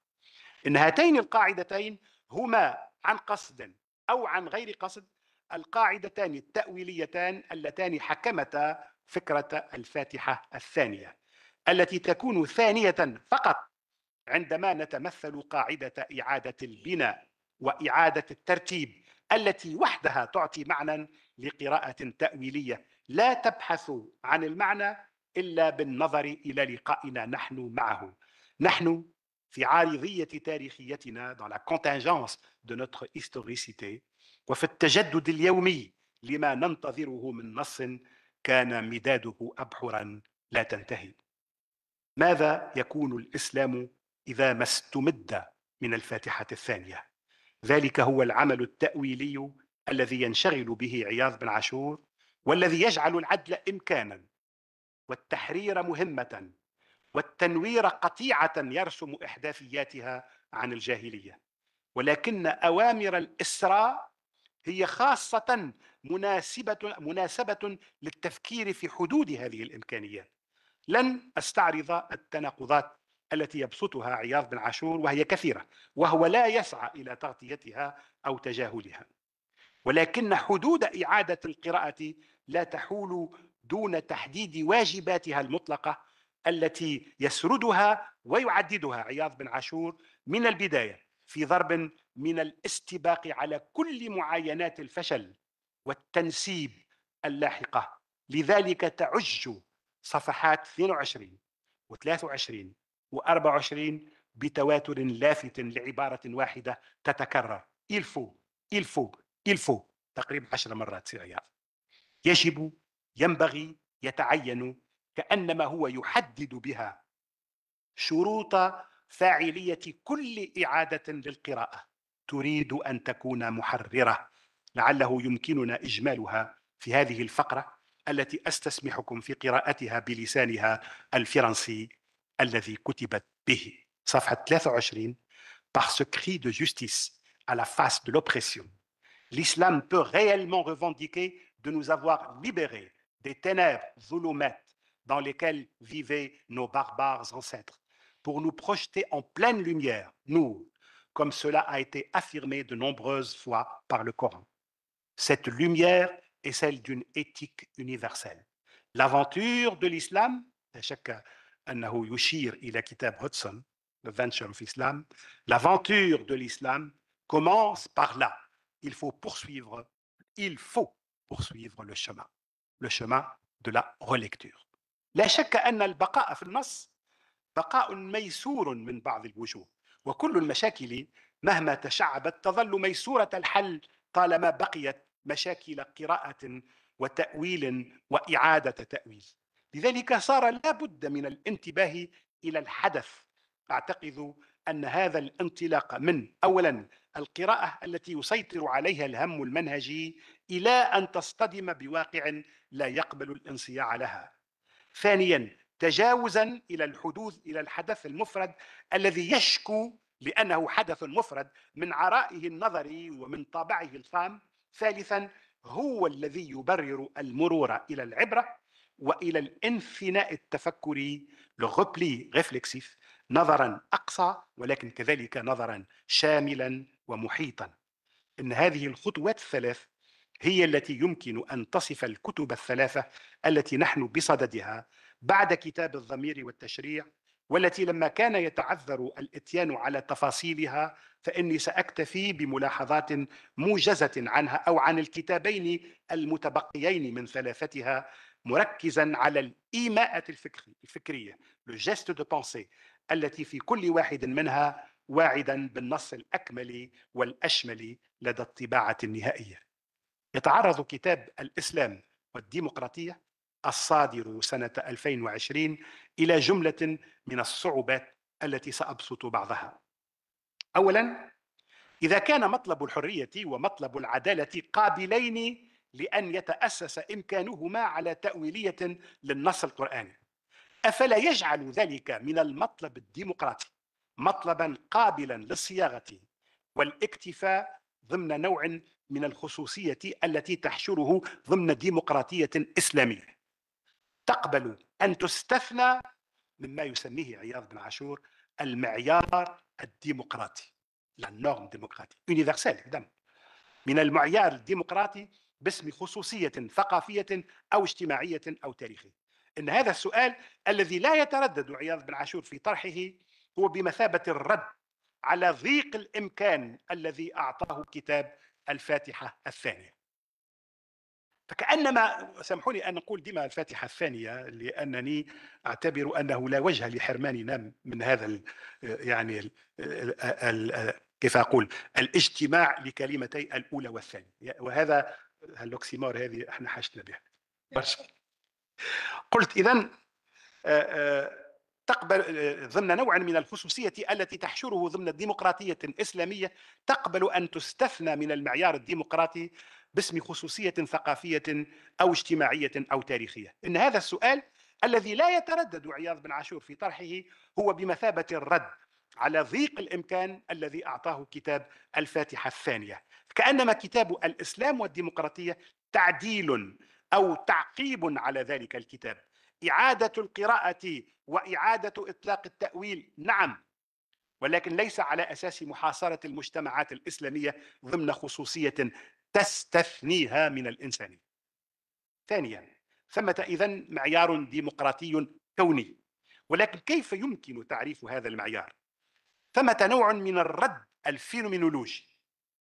ان هاتين القاعدتين هما عن قصد أو عن غير قصد القاعدتان التأويليتان اللتان حكمتا فكرة الفاتحة الثانية التي تكون ثانية فقط عندما نتمثل قاعدة إعادة البناء وإعادة الترتيب التي وحدها تعطي معنى لقراءة تأويلية لا تبحث عن المعنى إلا بالنظر إلى لقائنا نحن معه نحن في عارضية تاريخيتنا dans la contingence de notre historicité وفي التجدد اليومي لما ننتظره من نص كان مداده أبحرا لا تنتهي ماذا يكون الإسلام إذا ما استمد من الفاتحة الثانية ذلك هو العمل التأويلي الذي ينشغل به عياض بن عاشور والذي يجعل العدل إمكانا والتحرير مهمة والتنوير قطيعة يرسم إحداثياتها عن الجاهلية ولكن أوامر الإسراء هي خاصة مناسبة مناسبة للتفكير في حدود هذه الإمكانيات لن أستعرض التناقضات التي يبسطها عياض بن عاشور وهي كثيرة وهو لا يسعى إلى تغطيتها أو تجاهلها ولكن حدود إعادة القراءة لا تحول دون تحديد واجباتها المطلقة التي يسردها ويعددها عياض بن عاشور من البدايه في ضرب من الاستباق على كل معاينات الفشل والتنسيب اللاحقه لذلك تعج صفحات 22 و23 و24 بتواتر لافت لعباره واحده تتكرر الفو الفو الفو تقريبا عشر مرات في عياض يجب ينبغي يتعين كانما هو يحدد بها شروط فاعليه كل اعاده للقراءه تريد ان تكون محرره لعله يمكننا اجمالها في هذه الفقره التي استسمحكم في قراءتها بلسانها الفرنسي الذي كتبت به صفحه 23 par ce cri de justice à la face de l'oppression l'islam peut réellement revendiquer de nous avoir libérés des ténèbres zulumettes dans lesquels vivaient nos barbares ancêtres, pour nous projeter en pleine lumière, nous, comme cela a été affirmé de nombreuses fois par le Coran. Cette lumière est celle d'une éthique universelle. L'aventure de l'islam, l'aventure de l'islam commence par là. Il faut poursuivre, il faut poursuivre le chemin, le chemin de la relecture. لا شك أن البقاء في النص بقاء ميسور من بعض الوجوه وكل المشاكل مهما تشعبت تظل ميسورة الحل طالما بقيت مشاكل قراءة وتأويل وإعادة تأويل لذلك صار لا بد من الانتباه إلى الحدث أعتقد أن هذا الانطلاق من أولا القراءة التي يسيطر عليها الهم المنهجي إلى أن تصطدم بواقع لا يقبل الانصياع لها ثانيا تجاوزا الى الحدوث الى الحدث المفرد الذي يشكو لانه حدث مفرد من عرائه النظري ومن طابعه الخام ثالثا هو الذي يبرر المرور الى العبره والى الانثناء التفكري لغوبلي ريفلكسيف نظرا اقصى ولكن كذلك نظرا شاملا ومحيطا ان هذه الخطوات الثلاث هي التي يمكن أن تصف الكتب الثلاثة التي نحن بصددها بعد كتاب الضمير والتشريع والتي لما كان يتعذر الاتيان على تفاصيلها فاني ساكتفي بملاحظات موجزه عنها او عن الكتابين المتبقيين من ثلاثتها مركزا على الايماءه الفكريه لو جيست دو بونسي التي في كل واحد منها واعدا بالنص الاكمل والاشمل لدى الطباعه النهائيه يتعرض كتاب الإسلام والديمقراطية الصادر سنة 2020 إلى جملة من الصعوبات التي سأبسط بعضها. أولاً إذا كان مطلب الحرية ومطلب العدالة قابلين لأن يتأسس إمكانهما على تأويلية للنص القرآني أفلا يجعل ذلك من المطلب الديمقراطي مطلبا قابلا للصياغة والاكتفاء ضمن نوع من الخصوصية التي تحشره ضمن ديمقراطية إسلامية تقبل أن تستثنى مما يسميه عياض بن عاشور المعيار الديمقراطي لا نورم ديمقراطي يونيفرسال من المعيار الديمقراطي باسم خصوصية ثقافية أو اجتماعية أو تاريخية إن هذا السؤال الذي لا يتردد عياض بن عاشور في طرحه هو بمثابة الرد على ضيق الإمكان الذي أعطاه كتاب الفاتحة الثانية فكأنما سامحوني أن أقول ديما الفاتحة الثانية لأنني أعتبر أنه لا وجه لحرماننا من هذا الـ يعني الـ الـ كيف أقول الاجتماع لكلمتي الأولى والثانية وهذا الأوكسيمور هذه احنا حشنا بها إيه. قلت إذا تقبل ضمن نوع من الخصوصية التي تحشره ضمن ديمقراطية إسلامية تقبل أن تستثنى من المعيار الديمقراطي باسم خصوصية ثقافية أو اجتماعية أو تاريخية إن هذا السؤال الذي لا يتردد عياض بن عاشور في طرحه هو بمثابة الرد على ضيق الإمكان الذي أعطاه كتاب الفاتحة الثانية كأنما كتاب الإسلام والديمقراطية تعديل أو تعقيب على ذلك الكتاب إعادة القراءة وإعادة إطلاق التأويل نعم ولكن ليس على أساس محاصرة المجتمعات الإسلامية ضمن خصوصية تستثنيها من الإنسانية ثانيا ثمة إذا معيار ديمقراطي كوني ولكن كيف يمكن تعريف هذا المعيار؟ ثمة نوع من الرد الفينومينولوجي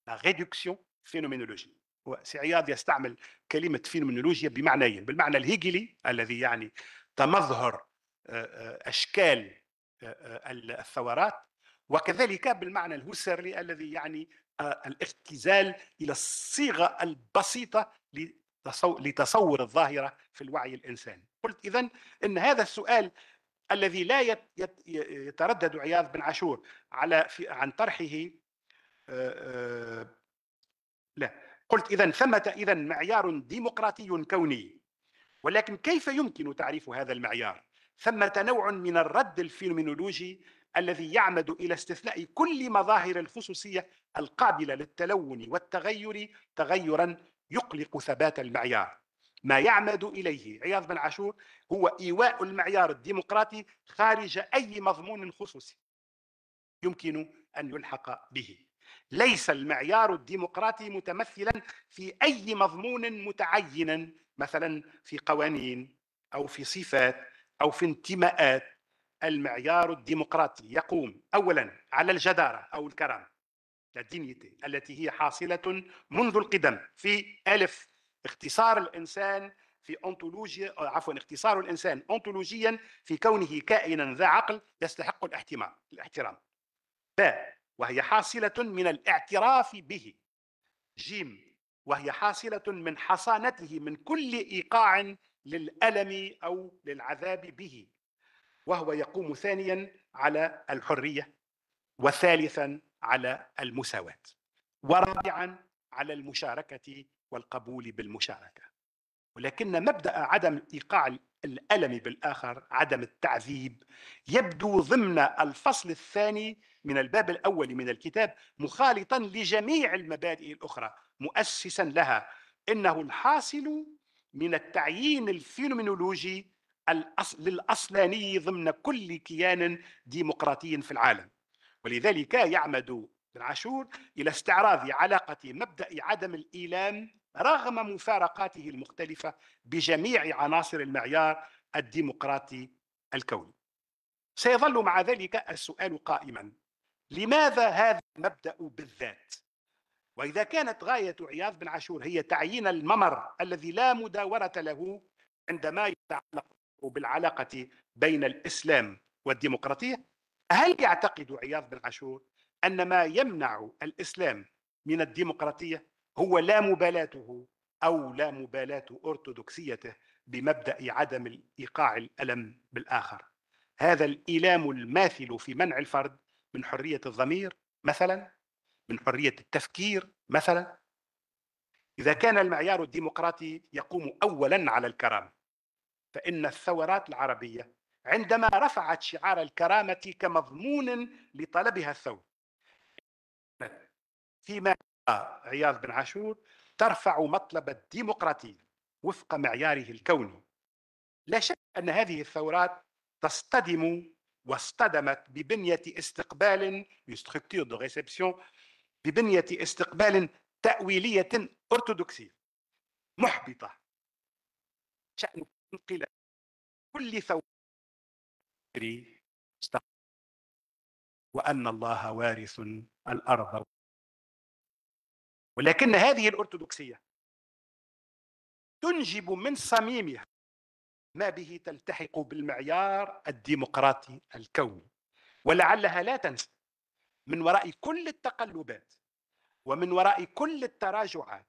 لا ريدكسيون فينومينولوجي وسعياد يستعمل كلمة فينومينولوجيا بمعنيين بالمعنى الهيجلي الذي يعني تمظهر أشكال الثورات وكذلك بالمعنى الهوسرلي الذي يعني الاختزال إلى الصيغة البسيطة لتصور الظاهرة في الوعي الإنساني قلت إذا أن هذا السؤال الذي لا يتردد عياض بن عاشور على عن طرحه لا قلت إذا ثمة إذا معيار ديمقراطي كوني ولكن كيف يمكن تعريف هذا المعيار؟ ثمة نوع من الرد الفينومينولوجي الذي يعمد إلى استثناء كل مظاهر الخصوصية القابلة للتلون والتغير تغيرا يقلق ثبات المعيار ما يعمد إليه عياض بن عاشور هو إيواء المعيار الديمقراطي خارج أي مضمون خصوصي يمكن أن يلحق به ليس المعيار الديمقراطي متمثلا في اي مضمون متعين مثلا في قوانين او في صفات او في انتماءات المعيار الديمقراطي يقوم اولا على الجداره او الكرامه الدينيتي التي هي حاصله منذ القدم في الف اختصار الانسان في أنطولوجيا عفوا اختصار الانسان أنطولوجيا في كونه كائنا ذا عقل يستحق الاحترام الاحترام ب وهي حاصلة من الاعتراف به جيم وهي حاصلة من حصانته من كل إيقاع للألم أو للعذاب به وهو يقوم ثانيا على الحرية وثالثا على المساواة ورابعا على المشاركة والقبول بالمشاركة ولكن مبدأ عدم إيقاع الألم بالآخر عدم التعذيب يبدو ضمن الفصل الثاني من الباب الأول من الكتاب مخالطا لجميع المبادئ الأخرى مؤسسا لها إنه الحاصل من التعيين الفينومينولوجي للأصلاني ضمن كل كيان ديمقراطي في العالم ولذلك يعمد بن عاشور إلى استعراض علاقة مبدأ عدم الإيلام رغم مفارقاته المختلفة بجميع عناصر المعيار الديمقراطي الكوني سيظل مع ذلك السؤال قائما لماذا هذا المبدأ بالذات؟ وإذا كانت غاية عياض بن عاشور هي تعيين الممر الذي لا مداورة له عندما يتعلق بالعلاقة بين الإسلام والديمقراطية هل يعتقد عياض بن عاشور أن ما يمنع الإسلام من الديمقراطية هو لا مبالاته أو لا مبالاة أرثوذكسيته بمبدأ عدم إيقاع الألم بالآخر هذا الإيلام الماثل في منع الفرد من حرية الضمير مثلا من حرية التفكير مثلا إذا كان المعيار الديمقراطي يقوم أولا على الكرامة فإن الثورات العربية عندما رفعت شعار الكرامة كمضمون لطلبها الثور فيما آه، عياض بن عاشور ترفع مطلب الديمقراطية وفق معياره الكوني لا شك أن هذه الثورات تصطدم واصطدمت ببنية استقبال ببنية استقبال تأويلية أرثوذكسية محبطة شأن انقلاب كل ثورة وأن الله وارث الأرض ولكن هذه الأرثوذكسية تنجب من صميمها ما به تلتحق بالمعيار الديمقراطي الكوني ولعلها لا تنسى من وراء كل التقلبات ومن وراء كل التراجعات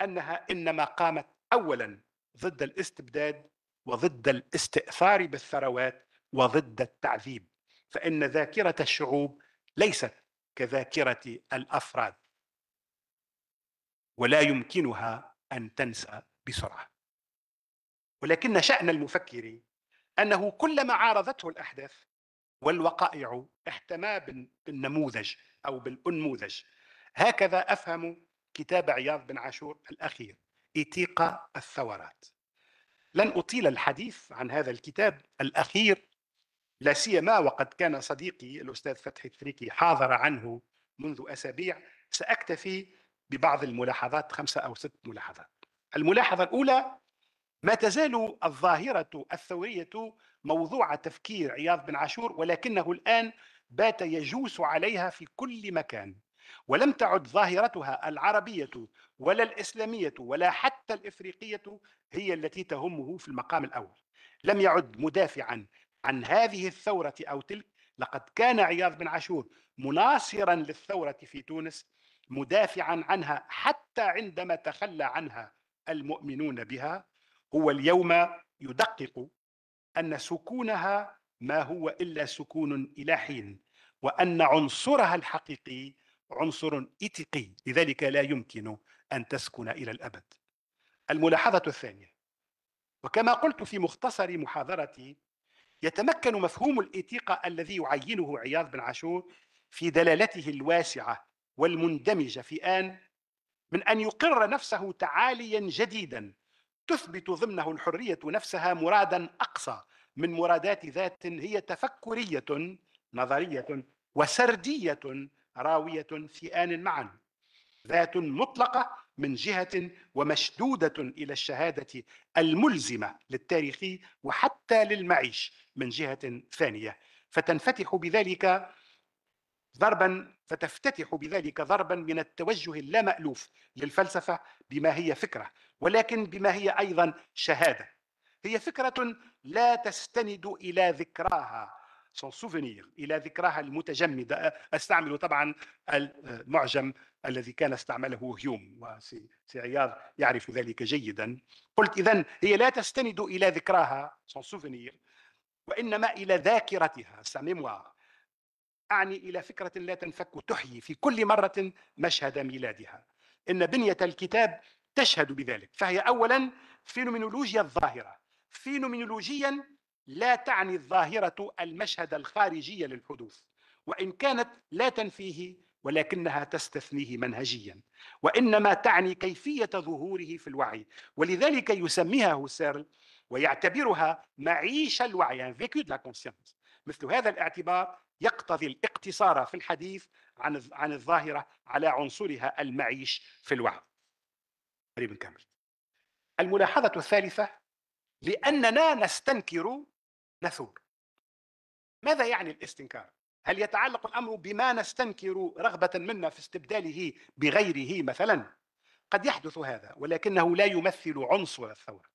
انها انما قامت اولا ضد الاستبداد وضد الاستئثار بالثروات وضد التعذيب فان ذاكره الشعوب ليست كذاكره الافراد ولا يمكنها ان تنسى بسرعه ولكن شان المفكر انه كلما عارضته الاحداث والوقائع احتمى بالنموذج او بالانموذج هكذا افهم كتاب عياض بن عاشور الاخير ايتيقا الثورات لن اطيل الحديث عن هذا الكتاب الاخير لا سيما وقد كان صديقي الاستاذ فتحي التريكي حاضر عنه منذ اسابيع ساكتفي ببعض الملاحظات خمسة أو ست ملاحظات الملاحظة الأولى ما تزال الظاهرة الثورية موضوع تفكير عياض بن عاشور ولكنه الآن بات يجوس عليها في كل مكان ولم تعد ظاهرتها العربية ولا الإسلامية ولا حتى الإفريقية هي التي تهمه في المقام الأول لم يعد مدافعا عن هذه الثورة أو تلك لقد كان عياض بن عاشور مناصرا للثورة في تونس مدافعا عنها حتى عندما تخلى عنها المؤمنون بها هو اليوم يدقق ان سكونها ما هو الا سكون الى حين وان عنصرها الحقيقي عنصر اتقي لذلك لا يمكن ان تسكن الى الابد الملاحظه الثانيه وكما قلت في مختصر محاضرتي يتمكن مفهوم الإتيقة الذي يعينه عياض بن عاشور في دلالته الواسعة والمندمجة في آن من أن يقر نفسه تعاليا جديدا تثبت ضمنه الحرية نفسها مرادا أقصى من مرادات ذات هي تفكرية نظرية وسردية راوية في آن معا ذات مطلقة من جهة ومشدودة إلى الشهادة الملزمة للتاريخ وحتى للمعيش من جهة ثانية فتنفتح بذلك ضربا فتفتتح بذلك ضربا من التوجه اللامألوف للفلسفة بما هي فكرة ولكن بما هي أيضا شهادة هي فكرة لا تستند إلى ذكراها سون إلى ذكراها المتجمدة أستعمل طبعا المعجم الذي كان استعمله هيوم وسي عياض يعرف ذلك جيدا قلت إذا هي لا تستند إلى ذكراها سون وإنما إلى ذاكرتها سا ميموار أعني إلى فكرة لا تنفك تحيي في كل مرة مشهد ميلادها إن بنية الكتاب تشهد بذلك فهي أولا فينومينولوجيا الظاهرة فينومينولوجيا لا تعني الظاهرة المشهد الخارجي للحدوث وإن كانت لا تنفيه ولكنها تستثنيه منهجيا وإنما تعني كيفية ظهوره في الوعي ولذلك يسميها هوسيرل ويعتبرها معيش الوعي يعني فيكيو دو مثل هذا الاعتبار يقتضي الاقتصار في الحديث عن عن الظاهره على عنصرها المعيش في الوعظ. قريب نكمل. الملاحظه الثالثه لاننا نستنكر نثور. ماذا يعني الاستنكار؟ هل يتعلق الامر بما نستنكر رغبه منا في استبداله بغيره مثلا؟ قد يحدث هذا ولكنه لا يمثل عنصر الثوره.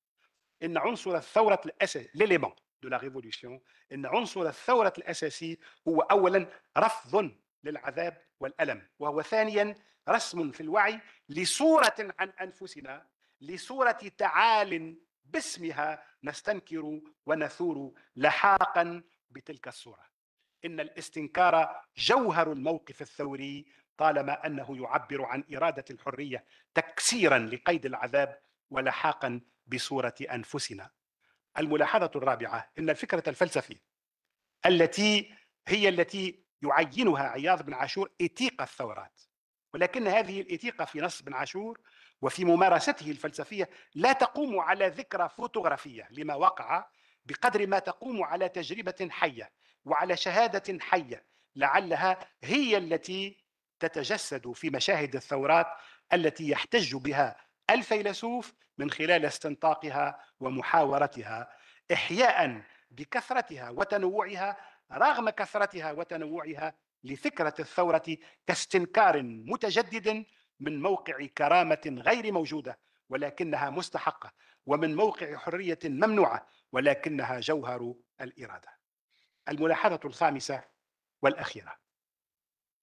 ان عنصر الثوره الاساسي ليليمون دو لا ريفولوسيون ان عنصر الثوره الاساسي هو اولا رفض للعذاب والالم وهو ثانيا رسم في الوعي لصوره عن انفسنا لصوره تعال باسمها نستنكر ونثور لحاقا بتلك الصوره ان الاستنكار جوهر الموقف الثوري طالما انه يعبر عن اراده الحريه تكسيرا لقيد العذاب ولحاقا بصوره انفسنا الملاحظة الرابعة أن الفكرة الفلسفية التي هي التي يعينها عياض بن عاشور إتيقة الثورات ولكن هذه الإتيقة في نص بن عاشور وفي ممارسته الفلسفية لا تقوم على ذكرى فوتوغرافية لما وقع بقدر ما تقوم على تجربة حية وعلى شهادة حية لعلها هي التي تتجسد في مشاهد الثورات التي يحتج بها الفيلسوف من خلال استنطاقها ومحاورتها إحياء بكثرتها وتنوعها رغم كثرتها وتنوعها لفكرة الثورة كاستنكار متجدد من موقع كرامة غير موجودة ولكنها مستحقة ومن موقع حرية ممنوعة ولكنها جوهر الإرادة الملاحظة الخامسة والأخيرة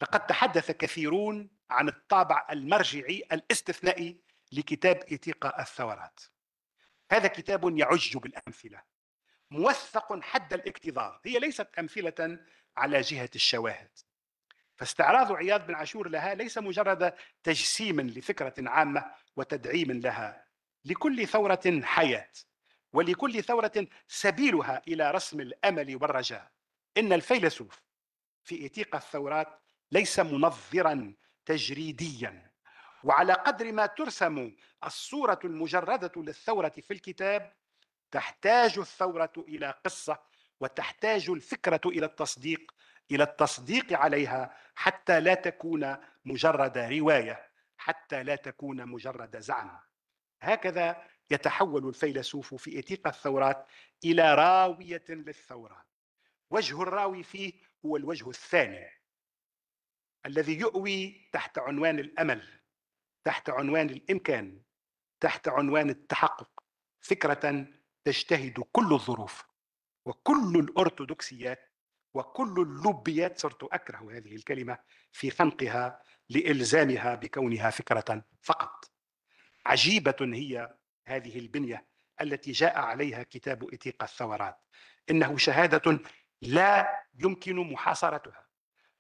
لقد تحدث كثيرون عن الطابع المرجعي الاستثنائي لكتاب إيتيقا الثورات هذا كتاب يعج بالأمثلة موثق حد الاكتظاظ هي ليست أمثلة على جهة الشواهد فاستعراض عياض بن عاشور لها ليس مجرد تجسيم لفكرة عامة وتدعيم لها لكل ثورة حياة ولكل ثورة سبيلها إلى رسم الأمل والرجاء إن الفيلسوف في إتيق الثورات ليس منظرا تجريديا وعلى قدر ما ترسم الصورة المجردة للثورة في الكتاب تحتاج الثورة إلى قصة وتحتاج الفكرة إلى التصديق إلى التصديق عليها حتى لا تكون مجرد رواية حتى لا تكون مجرد زعم هكذا يتحول الفيلسوف في إتيقة الثورات إلى راوية للثورة وجه الراوي فيه هو الوجه الثاني الذي يؤوي تحت عنوان الأمل تحت عنوان الامكان تحت عنوان التحقق فكره تجتهد كل الظروف وكل الارثوذكسيات وكل اللوبيات صرت اكره هذه الكلمه في خنقها لالزامها بكونها فكره فقط عجيبه هي هذه البنيه التي جاء عليها كتاب اتيق الثورات إنه شهادة لا يمكن محاصرتها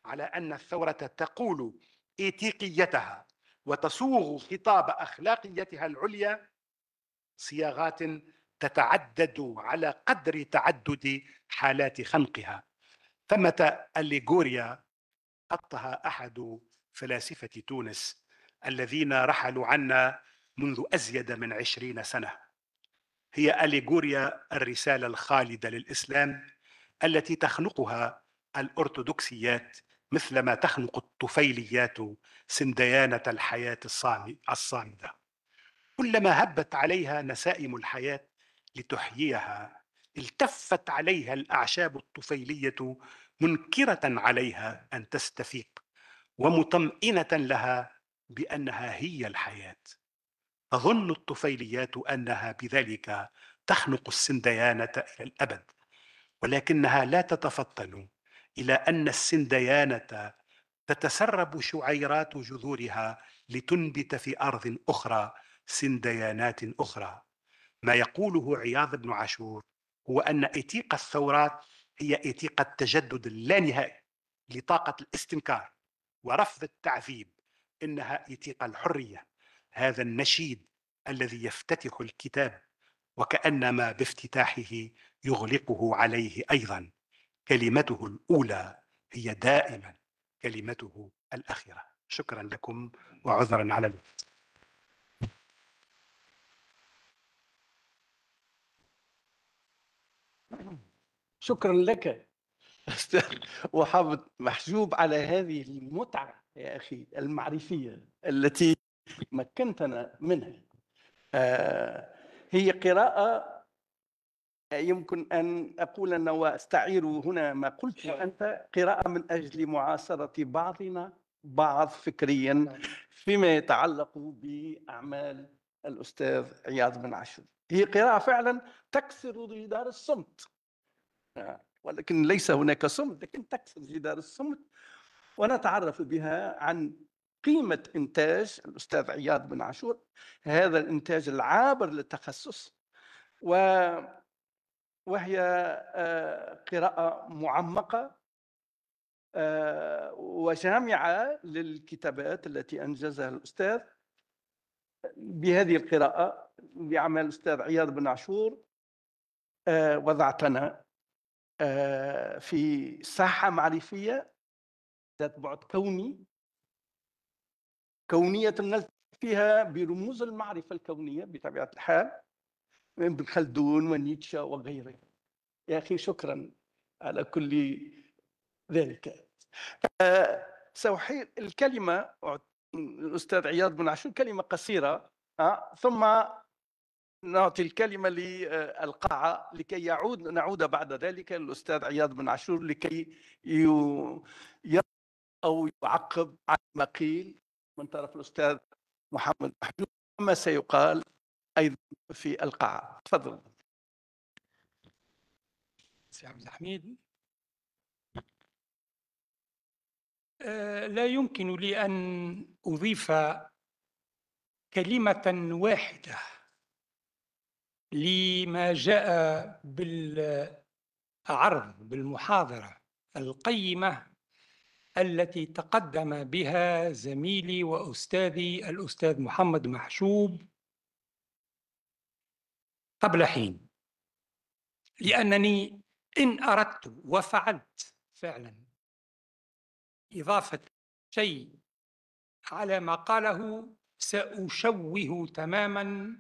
على أن الثورة تقول ايتيقيتها وتصوغ خطاب اخلاقيتها العليا صياغات تتعدد على قدر تعدد حالات خنقها ثمه اليغوريا حطها احد فلاسفه تونس الذين رحلوا عنا منذ ازيد من عشرين سنه هي اليغوريا الرساله الخالده للاسلام التي تخنقها الارثوذكسيات مثلما تخنق الطفيليات سنديانة الحياة الصامدة كلما هبت عليها نسائم الحياة لتحييها التفت عليها الأعشاب الطفيلية منكرة عليها أن تستفيق ومطمئنة لها بأنها هي الحياة تظن الطفيليات أنها بذلك تخنق السنديانة إلى الأبد ولكنها لا تتفطن الى ان السنديانه تتسرب شعيرات جذورها لتنبت في ارض اخرى سنديانات اخرى ما يقوله عياض بن عاشور هو ان ايتيق الثورات هي ايتيق التجدد اللانهائي لطاقه الاستنكار ورفض التعذيب انها ايتيق الحريه هذا النشيد الذي يفتتح الكتاب وكانما بافتتاحه يغلقه عليه ايضا كلمته الأولى هي دائما كلمته الأخيرة شكرا لكم وعذرا على الوقت شكرا لك استاذ وحافظ محجوب على هذه المتعه يا اخي المعرفيه التي مكنتنا منها آه هي قراءه يمكن أن أقول أن وأستعير هنا ما قلت نعم. أنت قراءة من أجل معاصرة بعضنا بعض فكريا نعم. فيما يتعلق بأعمال الأستاذ عياض بن عاشور هي قراءة فعلا تكسر جدار الصمت نعم، ولكن ليس هناك صمت لكن تكسر جدار الصمت ونتعرف بها عن قيمة إنتاج الأستاذ عياض بن عاشور هذا الإنتاج العابر للتخصص و وهي آه، قراءة معمقة آه، وجامعة للكتابات التي أنجزها الأستاذ بهذه القراءة بعمل الأستاذ عياض بن عاشور آه، وضعتنا في ساحة معرفية ذات بعد كوني كونية نلتقي فيها برموز المعرفة الكونية بطبيعة الحال ابن خلدون ونيتشا وغيره يا أخي شكرا على كل ذلك أه سأحيل الكلمة الأستاذ عياض بن عاشور كلمة قصيرة أه؟ ثم نعطي الكلمة للقاعة لكي يعود نعود بعد ذلك للأستاذ عياض بن عاشور لكي ي... أو يعقب على ما قيل من طرف الأستاذ محمد محجوب ما سيقال ايضا في القاعه تفضل سي عبد الحميد آه، لا يمكن لي ان اضيف كلمه واحده لما جاء بالعرض بالمحاضره القيمه التي تقدم بها زميلي واستاذي الاستاذ محمد محشوب قبل حين لأنني إن أردت وفعلت فعلا إضافة شيء على ما قاله سأشوه تماما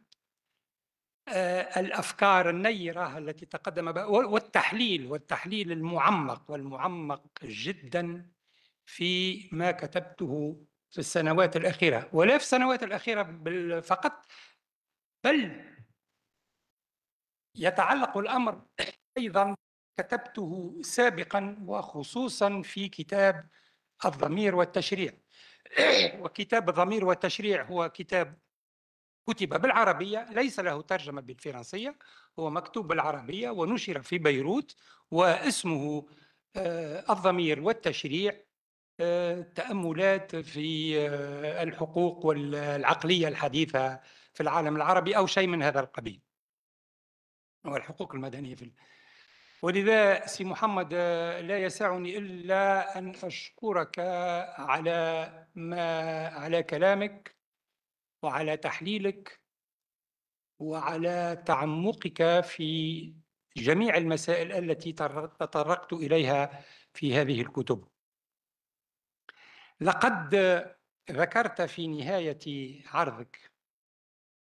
آه، الافكار النيره التي تقدم والتحليل والتحليل المعمق والمعمق جدا في ما كتبته في السنوات الاخيره ولا في السنوات الاخيره فقط بل يتعلق الأمر أيضا كتبته سابقا وخصوصا في كتاب الضمير والتشريع <clears throat> وكتاب الضمير والتشريع هو كتاب كتب بالعربية ليس له ترجمة بالفرنسية هو مكتوب بالعربية ونشر في بيروت واسمه آه، الضمير والتشريع آه، تأملات في آه، الحقوق والعقلية الحديثة في العالم العربي أو شيء من هذا القبيل والحقوق المدنية في ولذا سي محمد آه، لا يسعني إلا أن أشكرك على ما على كلامك وعلى تحليلك وعلى تعمقك في جميع المسائل التي تطرقت إليها في هذه الكتب لقد ذكرت في نهاية عرضك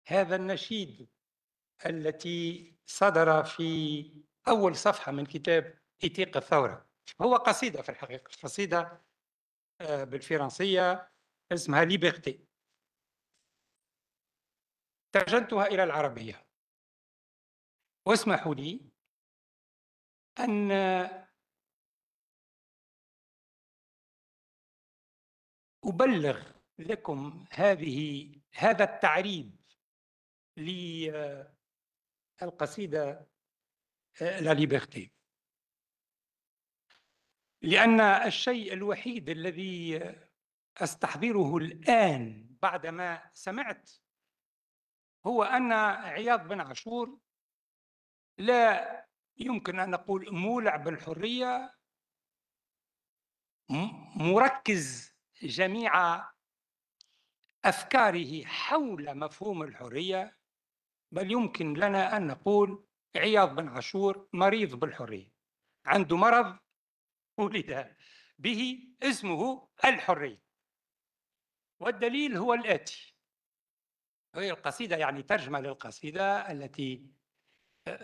هذا النشيد التي صدر في أول صفحة من كتاب إتيق الثورة هو قصيدة في الحقيقة قصيدة آه، بالفرنسية اسمها ليبرتي ترجمتها إلى العربية واسمحوا لي أن أبلغ لكم هذه هذا التعريب القصيدة آه، لا ليبرتي لأن الشيء الوحيد الذي أستحضره الآن بعدما سمعت هو أن عياض بن عاشور لا يمكن أن نقول مولع بالحرية مركز جميع أفكاره حول مفهوم الحرية بل يمكن لنا أن نقول عياض بن عاشور مريض بالحرية عنده مرض ولد به اسمه الحرية والدليل هو الآتي هي القصيدة يعني ترجمة للقصيدة التي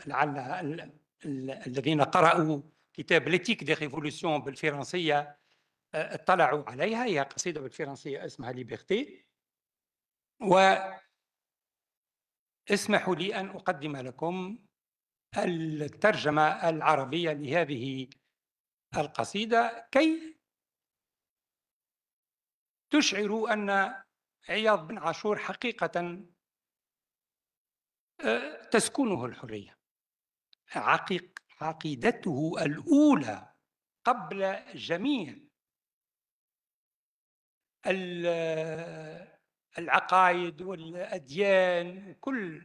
لعل الذين قرأوا كتاب ليتيك دي ريفولوسيون بالفرنسية اطلعوا عليها هي قصيدة بالفرنسية اسمها ليبرتي و اسمحوا لي أن أقدم لكم الترجمة العربية لهذه القصيدة كي تشعروا أن عياض بن عاشور حقيقة آه، تسكنه الحرية عقيق عقيدته الأولى قبل جميع العقائد والأديان وكل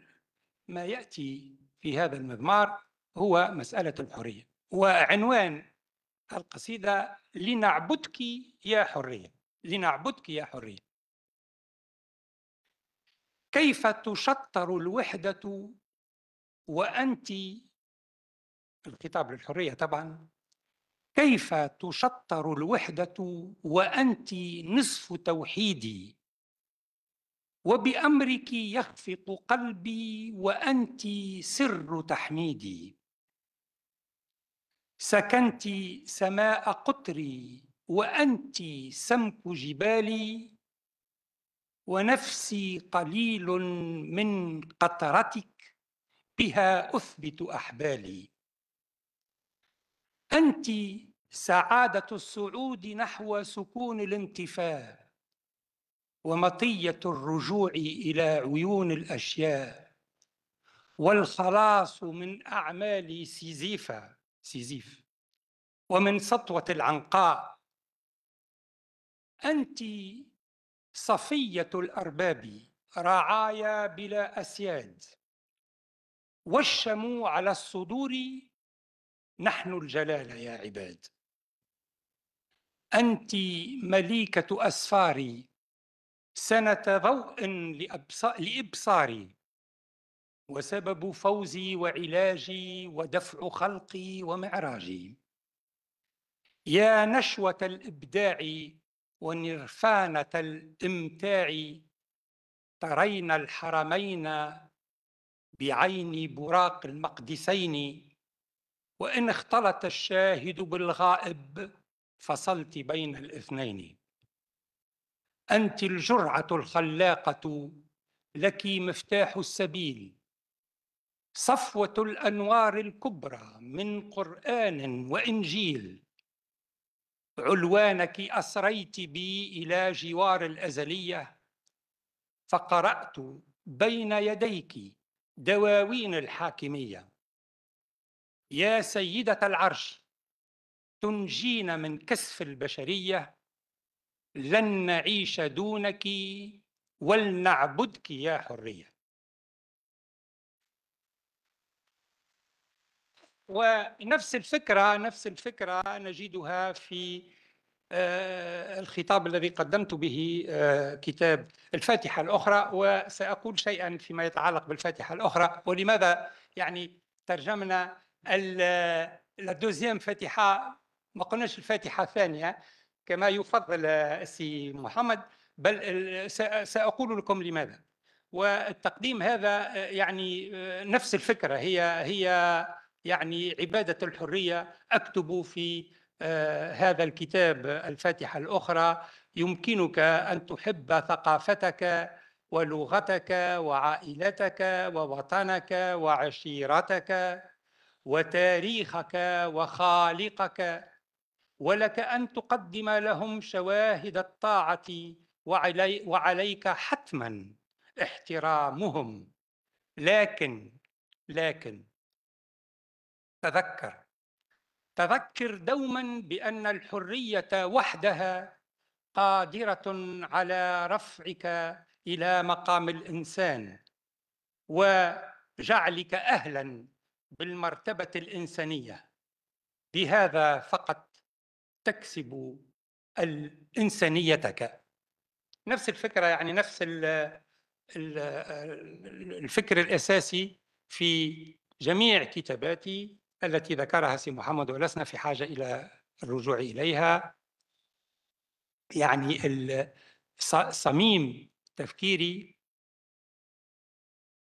ما يأتي في هذا المضمار هو مسألة الحرية وعنوان القصيدة لنعبدك يا حرية لنعبدك يا حرية كيف تشطر الوحدة وأنت الخطاب للحرية طبعا كيف تشطر الوحدة وأنت نصف توحيدي وبأمرك يخفق قلبي وأنت سر تحميدي سكنت سماء قطري وأنت سمك جبالي ونفسي قليل من قطرتك بها أثبت أحبالي أنت سعادة الصعود نحو سكون الانتفاع ومطية الرجوع إلى عيون الأشياء والخلاص من أعمال سيزيفا سيزيف ومن سطوة العنقاء أنت صفية الأرباب رعايا بلا أسياد والشموا على الصدور نحن الجلال يا عباد أنت مليكة أسفاري سنة ضوء لإبصاري وسبب فوزي وعلاجي ودفع خلقي ومعراجي يا نشوة الإبداع ونرفانة الإمتاع ترين الحرمين بعين براق المقدسين وإن اختلط الشاهد بالغائب فصلت بين الاثنين انت الجرعه الخلاقه لك مفتاح السبيل صفوه الانوار الكبرى من قران وانجيل علوانك اسريت بي الى جوار الازليه فقرات بين يديك دواوين الحاكميه يا سيده العرش تنجين من كسف البشريه لن نعيش دونك ولنعبدك يا حرية ونفس الفكرة نفس الفكرة نجدها في آه، الخطاب الذي قدمت به آه، كتاب الفاتحة الأخرى وسأقول شيئا فيما يتعلق بالفاتحة الأخرى ولماذا يعني ترجمنا لا دوزيام فاتحة ما قلناش الفاتحة الثانية كما يفضل السي محمد بل سأقول لكم لماذا والتقديم هذا يعني نفس الفكرة هي هي يعني عبادة الحرية أكتب في آه، هذا الكتاب الفاتحة الأخرى يمكنك أن تحب ثقافتك ولغتك وعائلتك ووطنك وعشيرتك وتاريخك وخالقك ولك أن تقدم لهم شواهد الطاعة وعلي وعليك حتما احترامهم لكن لكن تذكر تذكر دوما بأن الحرية وحدها قادرة على رفعك إلى مقام الإنسان وجعلك أهلا بالمرتبة الإنسانية بهذا فقط تكسب انسانيتك نفس الفكرة يعني نفس الفكر الأساسي في جميع كتاباتي التي ذكرها سي محمد ولسنا في حاجة إلى الرجوع إليها يعني صميم تفكيري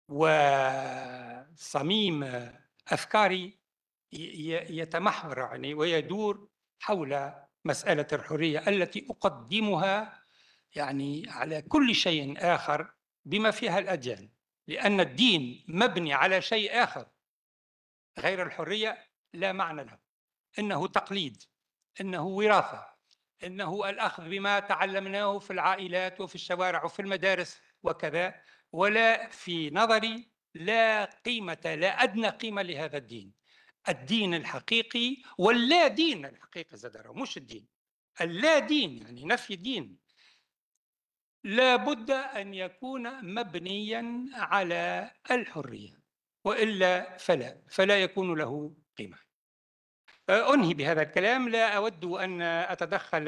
وصميم أفكاري يتمحور يعني ويدور حول مسألة الحرية التي أقدمها يعني على كل شيء آخر بما فيها الأديان لأن الدين مبني على شيء آخر غير الحرية لا معنى له إنه تقليد إنه وراثة إنه الأخذ بما تعلمناه في العائلات وفي الشوارع وفي المدارس وكذا ولا في نظري لا قيمة لا أدنى قيمة لهذا الدين الدين الحقيقي واللا دين الحقيقي زادرة مش الدين اللا دين يعني نفي الدين لابد أن يكون مبنيا على الحرية وإلا فلا فلا يكون له قيمة أه، أنهي بهذا الكلام لا أود أن أتدخل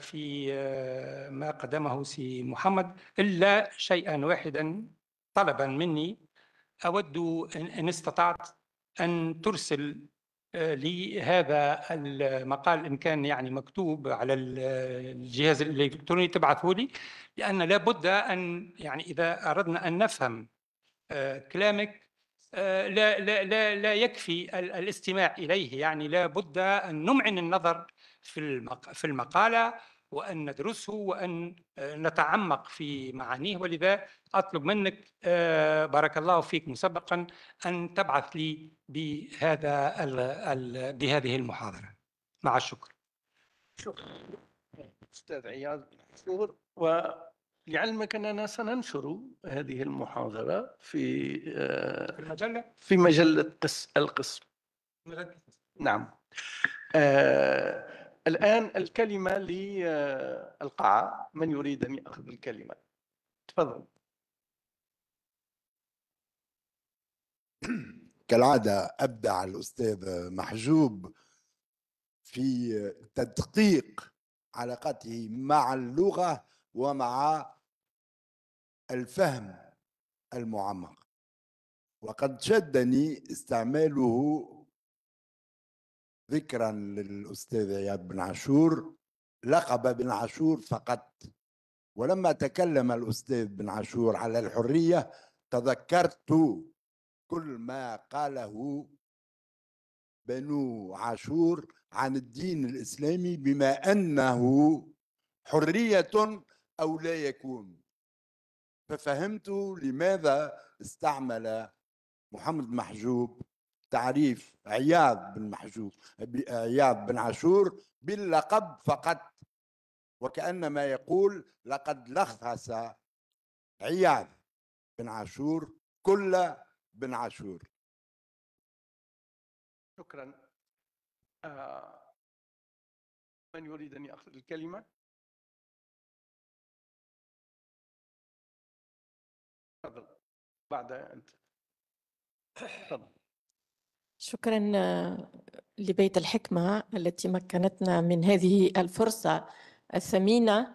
في أه، ما قدمه سي محمد إلا شيئا واحدا طلبا مني أود إن استطعت ان ترسل آه، لي هذا المقال ان كان يعني مكتوب على الجهاز الالكتروني تبعثه لي لان لابد ان يعني اذا اردنا ان نفهم آه، كلامك آه، لا لا لا لا يكفي الاستماع اليه يعني لابد ان نمعن النظر في في المقاله وأن ندرسه وأن آه، نتعمق في معانيه ولذا أطلب منك آه، بارك الله فيك مسبقا أن تبعث لي بهذا بهذه المحاضرة مع الشكر شكرا أستاذ عياض ولعلمك أننا سننشر هذه المحاضرة في في المجلة آه، في مجلة القسم مجلة. نعم آه الآن الكلمة للقاعة من يريد أن يأخذ الكلمة تفضل كالعادة أبدع الأستاذ محجوب في تدقيق علاقته مع اللغة ومع الفهم المعمق وقد شدني استعماله ذكرا للأستاذ إياد بن عاشور لقب بن عاشور فقط ولما تكلم الأستاذ بن عاشور على الحرية تذكرت كل ما قاله بنو عاشور عن الدين الإسلامي بما أنه حرية أو لا يكون ففهمت لماذا استعمل محمد محجوب تعريف عياض بن محجوب عياض بن عاشور باللقب فقط وكأنما يقول لقد لخص عياض بن عاشور كل بن عاشور شكرا آه، من يريد أن يأخذ الكلمة تفضل بعد أنت تفضل شكرا لبيت الحكمة التي مكنتنا من هذه الفرصة الثمينة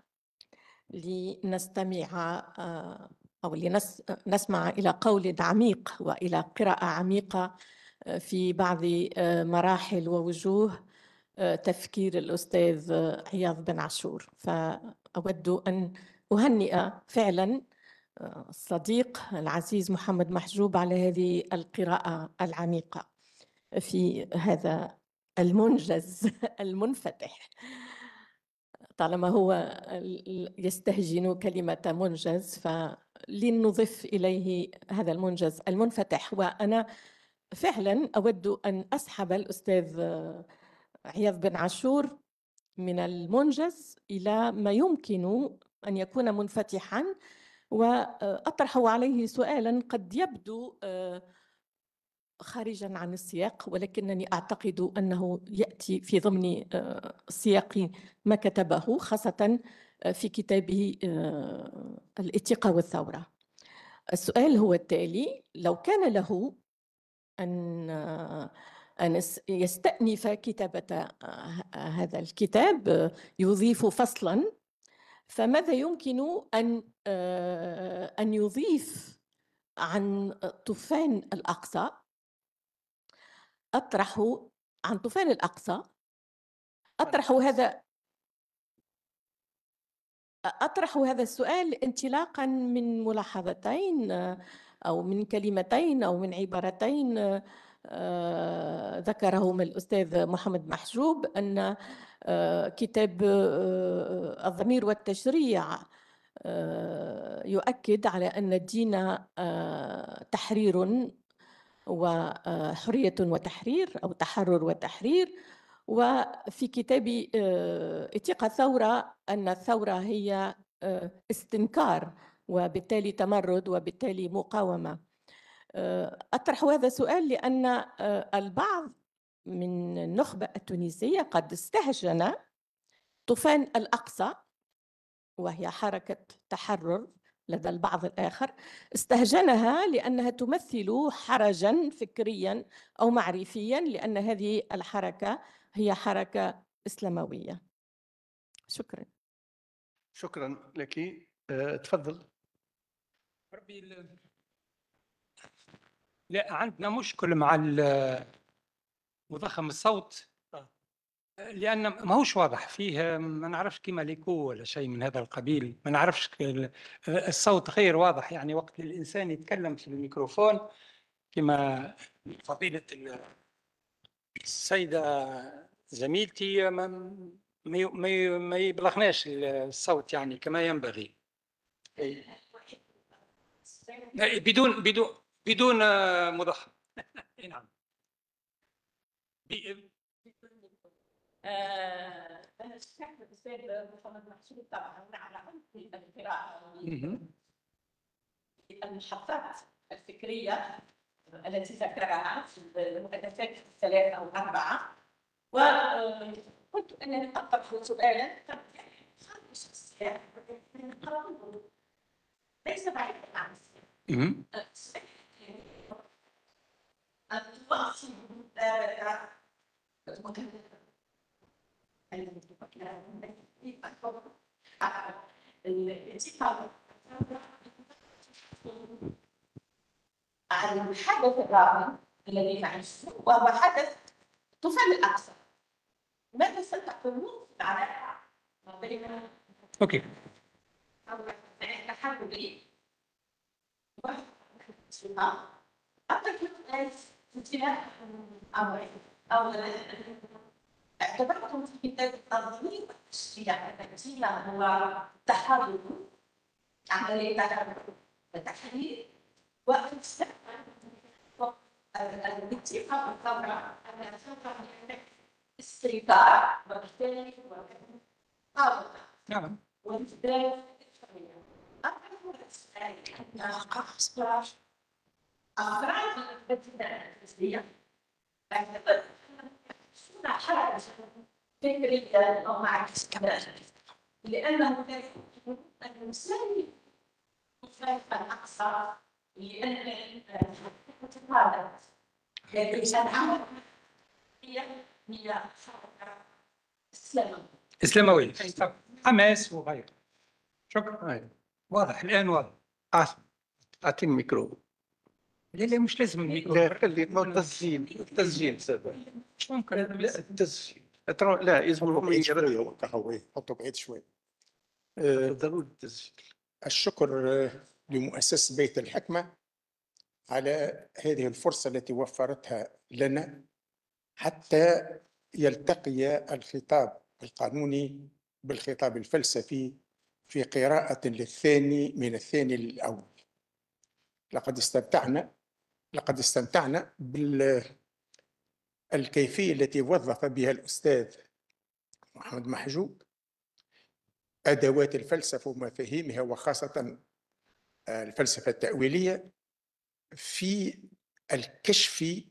لنستمع آه، أو لنسمع إلى قول عميق وإلى قراءة عميقة آه، في بعض آه، مراحل ووجوه تفكير الأستاذ عياض بن عاشور فأود أن أهنئ فعلا الصديق العزيز محمد محجوب على هذه القراءة العميقة في هذا المنجز <laughs> المنفتح طالما هو يستهجن كلمة منجز فلنضف إليه هذا المنجز المنفتح وأنا فعلا أود أن أسحب الأستاذ عياض بن عاشور من المنجز إلى ما يمكن أن يكون منفتحا وأطرح عليه سؤالا قد يبدو آه خارجا عن السياق ولكنني أعتقد أنه يأتي في ضمن آه، سياق ما كتبه خاصة آه، في كتابه آه، الاتقاء والثورة السؤال هو التالي لو كان له أن أن يستأنف كتابة هذا الكتاب يضيف فصلا فماذا يمكن أن أن يضيف عن طوفان الأقصى أطرح عن طوفان الأقصى أطرح هذا أطرح هذا السؤال انطلاقا من ملاحظتين آه، أو من كلمتين أو من عبارتين آه، آه، ذكرهما الأستاذ محمد محجوب أن كتاب الضمير والتشريع يؤكد على أن الدين تحرير وحرية آه، وتحرير أو تحرر وتحرير وفي كتابي آه، اتقى ثورة أن الثورة هي آه، استنكار وبالتالي تمرد وبالتالي مقاومة أطرح هذا السؤال لأن البعض من النخبة التونسية قد استهجن طوفان الأقصى وهي حركة تحرر لدى البعض الآخر استهجنها لأنها تمثل حرجا فكريا أو معرفيا لأن هذه الحركة هي حركة إسلاموية شكرا شكرا لك آه، تفضل ربي لا عندنا مشكل مع مضخم الصوت لان ماهوش واضح فيه ما نعرفش كيما ليكو ولا شيء من هذا القبيل ما نعرفش الصوت غير واضح يعني وقت الانسان يتكلم في الميكروفون كما فضيله السيده زميلتي ما ما ما يبلغناش الصوت يعني كما ينبغي بدون بدون بدون مضخم <laughs> نعم الشيخ الاستاذ محمد طبعا على عمق المحطات الفكريه التي ذكرها في المؤلفات الثلاثه او الاربعه وقلت انني اطرح سؤالا خلق شخصيات ليس بعيدا عن السؤال الواصل عن الحدث الرابع الذي نعيشه وهو حدث طفل الأقصى ماذا ستقومون في العلاقة ما بين أوكي تحولي أعتقد أن امرين أولا اعتبرتم في بداية التنظيم التشريع التشريع هو تحرر عملية تحرير ومستقبل الاتفاق الثورة أن الثورة استيطار وبالتالي نعم وبالتالي أفراد المدينة الفلسطينية فكريا أو مع كذا لأنه لا يمكن أن لانه مسافة أقصر لأن هي هي حركة حماس وغيره شكرا أيوة. واضح الآن واضح عاصم أعطيني الميكرو لا لا مش لازم الميكرو لا خلي التسجيل التسجيل مش ممكن لا التسجيل ترى لا يلزمهم يحطوا بعيد شوي آه، ضروري التسجيل الشكر آه، لمؤسسة بيت الحكمة على هذه الفرصة التي وفرتها لنا حتى يلتقي الخطاب القانوني بالخطاب الفلسفي في قراءة للثاني من الثاني للأول لقد استمتعنا لقد استمتعنا بالكيفية التي وظف بها الأستاذ محمد محجوب أدوات الفلسفة ومفاهيمها وخاصة الفلسفة التأويلية في الكشف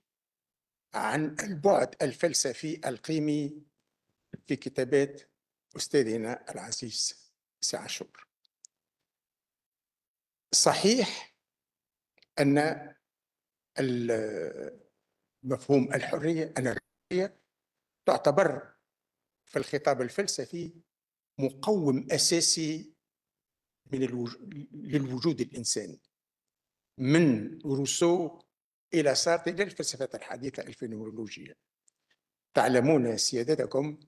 عن البعد الفلسفي القيمي في كتابات أستاذنا العزيز سعى عاشور صحيح أن مفهوم الحرية الحرية تعتبر في الخطاب الفلسفي مقوم أساسي من الوج... للوجود الإنساني من روسو إلى سارتر إلى الفلسفات الحديثة الفينومولوجيه تعلمون سيادتكم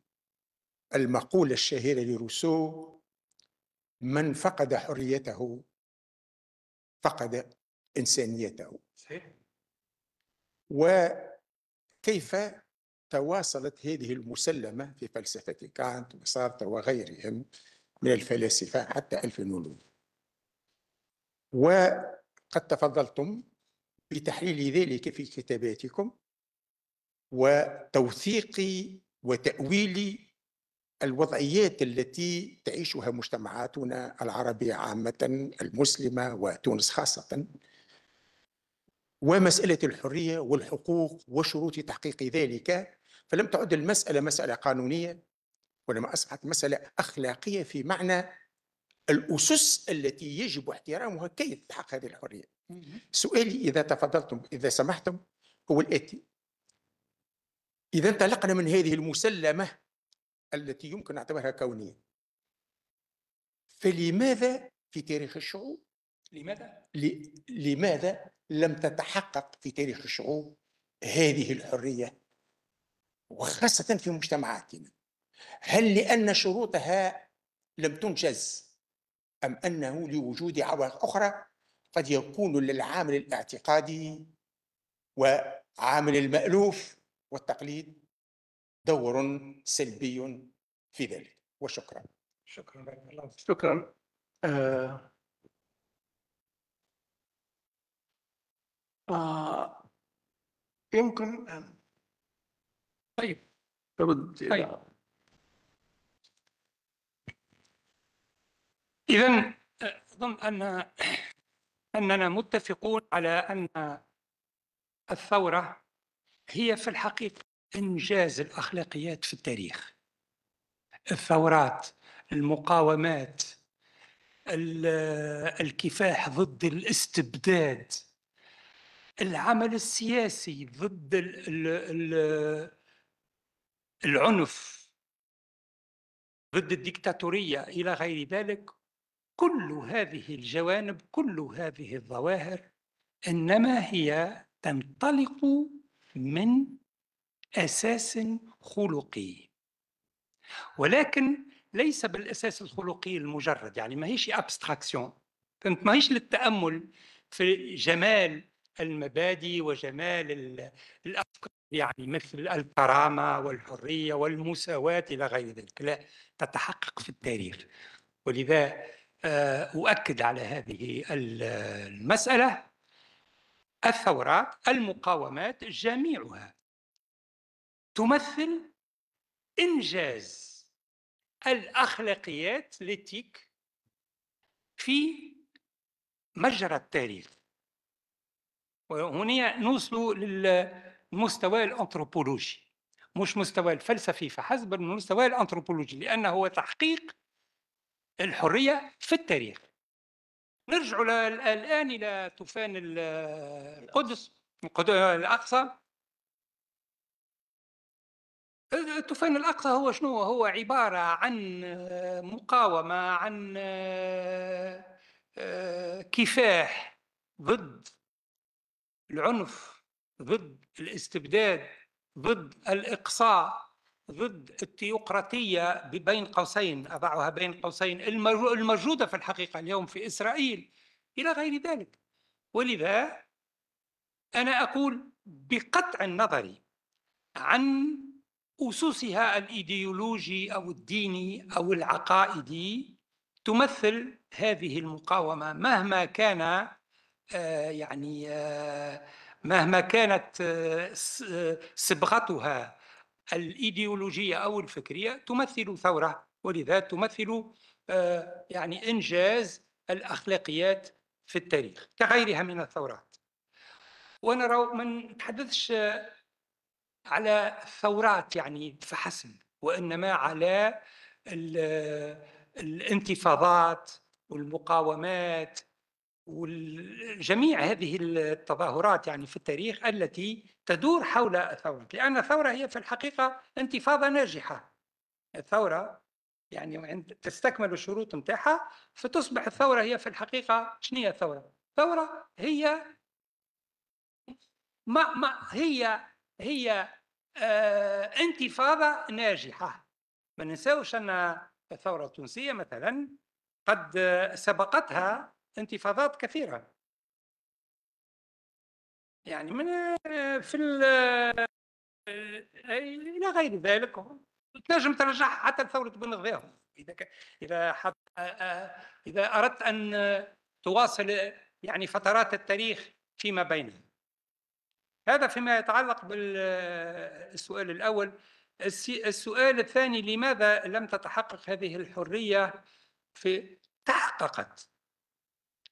المقولة الشهيرة لروسو من فقد حريته فقد إنسانيته صحيح. وكيف تواصلت هذه المسلمة في فلسفة كانت وسارت وغيرهم من الفلاسفة حتى الفينولوج وقد تفضلتم بتحليل ذلك في كتاباتكم وتوثيق وتأويل الوضعيات التي تعيشها مجتمعاتنا العربية عامة المسلمة وتونس خاصة ومسألة الحرية والحقوق وشروط تحقيق ذلك فلم تعد المسألة مسألة قانونية وإنما أصبحت مسألة أخلاقية في معنى الأسس التي يجب احترامها كي تتحقق هذه الحرية سؤالي إذا تفضلتم إذا سمحتم هو الآتي إذا انطلقنا من هذه المسلمة التي يمكن أن نعتبرها كونية فلماذا في تاريخ الشعوب لماذا؟ ل... لماذا لم تتحقق في تاريخ الشعوب هذه الحرية وخاصة في مجتمعاتنا هل لأن شروطها لم تنجز أم أنه لوجود عوائق أخرى قد يكون للعامل الاعتقادي وعامل المألوف والتقليد دور سلبي في ذلك وشكرا شكرا شكرا آه يمكن أن طيب طيب. إذا أظن أن أننا متفقون على أن الثورة هي في الحقيقة إنجاز الأخلاقيات في التاريخ الثورات المقاومات الكفاح ضد الاستبداد العمل السياسي ضد ال ال العنف ضد الديكتاتورية إلى غير ذلك كل هذه الجوانب كل هذه الظواهر إنما هي تنطلق من أساس خلقي ولكن ليس بالأساس الخلقي المجرد يعني ما هيش أبستراكسيون فهمت ما هيش للتأمل في جمال المبادئ وجمال الأفكار يعني مثل الكرامة والحرية والمساواة إلى غير ذلك لا تتحقق في التاريخ ولذا آه، أؤكد على هذه المسألة الثورات المقاومات جميعها تمثل إنجاز الأخلاقيات لتيك في مجرى التاريخ وهنا نوصل للمستوى الأنثروبولوجي مش مستوى الفلسفي فحسب المستوى الأنثروبولوجي لأنه هو تحقيق الحرية في التاريخ نرجع الآن إلى طوفان القدس الأقصى الطوفان الأقصى هو شنو هو عبارة عن مقاومة عن آه، كفاح ضد العنف ضد الاستبداد ضد الإقصاء ضد التيوقراطية بين قوسين أضعها بين قوسين الموجودة في الحقيقة اليوم في إسرائيل إلى غير ذلك ولذا أنا أقول بقطع النظر عن أسسها الإيديولوجي أو الديني أو العقائدي تمثل هذه المقاومة مهما كان آه، يعني آه، مهما كانت آه، صبغتها الايديولوجيه او الفكريه تمثل ثوره ولذا تمثل يعني انجاز الاخلاقيات في التاريخ كغيرها من الثورات ونرى ما نتحدثش على ثورات يعني فحسب وانما على الانتفاضات والمقاومات وجميع هذه التظاهرات يعني في التاريخ التي تدور حول الثورة لأن الثورة هي في الحقيقة انتفاضة ناجحة الثورة يعني تستكمل الشروط نتاعها فتصبح الثورة هي في الحقيقة شنية هي الثورة؟ الثورة هي ما ما هي هي آه انتفاضة ناجحة ما ننساوش أن الثورة التونسية مثلا قد سبقتها انتفاضات كثيرة يعني من آه، في آه، إلى غير ذلك تنجم ترجع حتى لثورة بن الظهير إذا إذا حط... آه، إذا أردت أن تواصل يعني فترات التاريخ فيما بينها هذا فيما يتعلق بالسؤال الأول السؤال الثاني لماذا لم تتحقق هذه الحرية في تحققت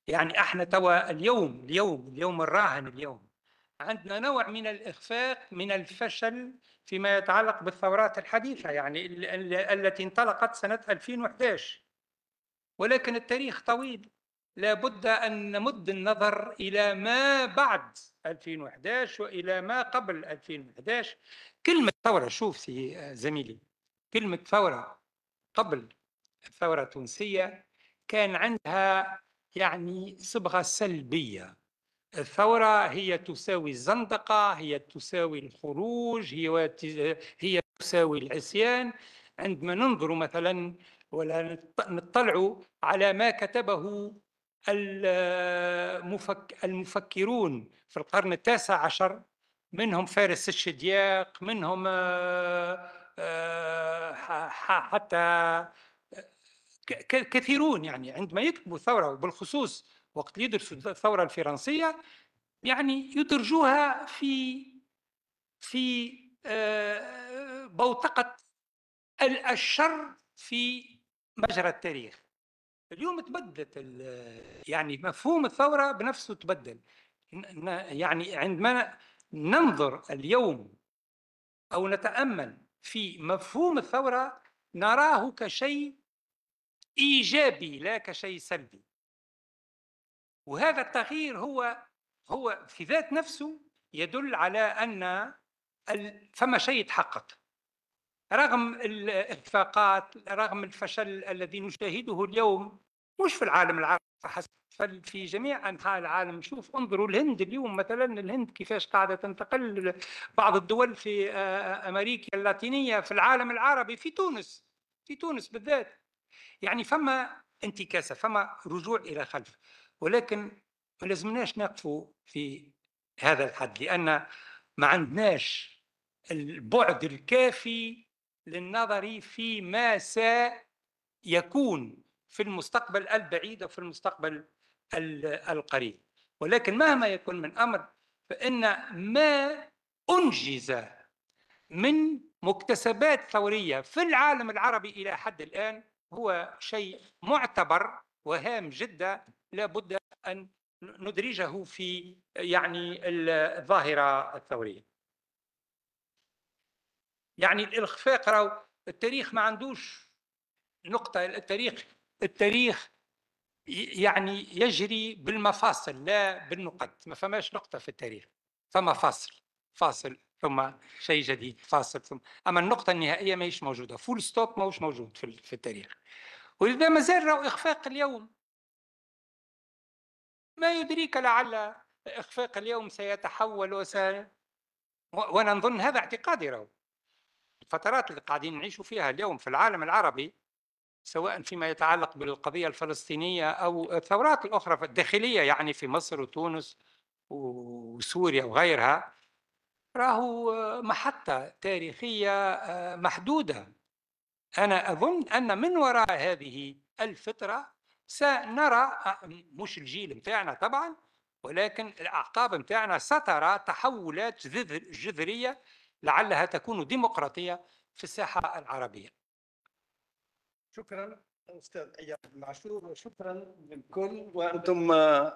يعني احنا توا اليوم اليوم اليوم الراهن اليوم عندنا نوع من الإخفاق من الفشل فيما يتعلق بالثورات الحديثة يعني التي انطلقت سنة 2011 ولكن التاريخ طويل لابد أن نمد النظر إلى ما بعد 2011 وإلى ما قبل 2011 كلمة ثورة شوف سي زميلي كلمة ثورة قبل الثورة التونسية كان عندها يعني صبغة سلبية الثورة هي تساوي الزندقة هي تساوي الخروج هي هي تساوي العصيان عندما ننظر مثلا ولا نطلع على ما كتبه المفك المفكرون في القرن التاسع عشر منهم فارس الشدياق منهم آه، آه، حتى كثيرون يعني عندما يكتبوا الثورة وبالخصوص وقت يدرسوا الثورة الفرنسية يعني يدرجوها في في آه، بوتقة الشر في مجرى التاريخ اليوم تبدلت يعني مفهوم الثورة بنفسه تبدل يعني عندما ننظر اليوم أو نتأمل في مفهوم الثورة نراه كشيء ايجابي لا كشيء سلبي وهذا التغيير هو هو في ذات نفسه يدل على ان فما شيء تحقق رغم الاخفاقات رغم الفشل الذي نشاهده اليوم مش في العالم العربي فحسب بل في جميع انحاء العالم شوف انظروا الهند اليوم مثلا الهند كيفاش قاعده تنتقل بعض الدول في امريكا اللاتينيه في العالم العربي في تونس في تونس بالذات يعني فما انتكاسه فما رجوع الى الخلف ولكن ما لازمناش نقفوا في هذا الحد لان ما عندناش البعد الكافي للنظر في ما سيكون في المستقبل البعيد وفي المستقبل القريب ولكن مهما يكون من امر فان ما انجز من مكتسبات ثوريه في العالم العربي الى حد الان هو شيء معتبر وهام جدا لابد ان ندرجه في يعني الظاهره الثوريه. يعني الاخفاق راهو التاريخ ما عندوش نقطه التاريخ التاريخ يعني يجري بالمفاصل لا بالنقط ما فماش نقطه في التاريخ فما فاصل فاصل ثم شيء جديد فاصل ثم اما النقطه النهائيه ماهيش موجوده فول ستوب ماهوش موجود في, في التاريخ ولذا ما زال راهو اخفاق اليوم ما يدريك لعل اخفاق اليوم سيتحول وس وانا نظن هذا اعتقادي راهو الفترات اللي قاعدين نعيش فيها اليوم في العالم العربي سواء فيما يتعلق بالقضية الفلسطينية أو الثورات الأخرى الداخلية يعني في مصر وتونس وسوريا وغيرها راهو آه، محطة تاريخية آه، محدودة أنا أظن أن من وراء هذه الفترة سنرى آه، مش الجيل متاعنا طبعا ولكن الأعقاب متاعنا سترى تحولات جذرية لعلها تكون ديمقراطية في الساحة العربية شكرا استاذ اياد معشور وشكرا للكل وانتم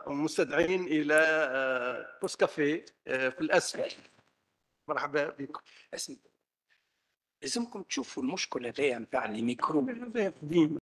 مستدعين الى بوسكافيه في الاسفل مرحبا بكم اسم لازمكم تشوفوا المشكله هذيا نتاع الميكروب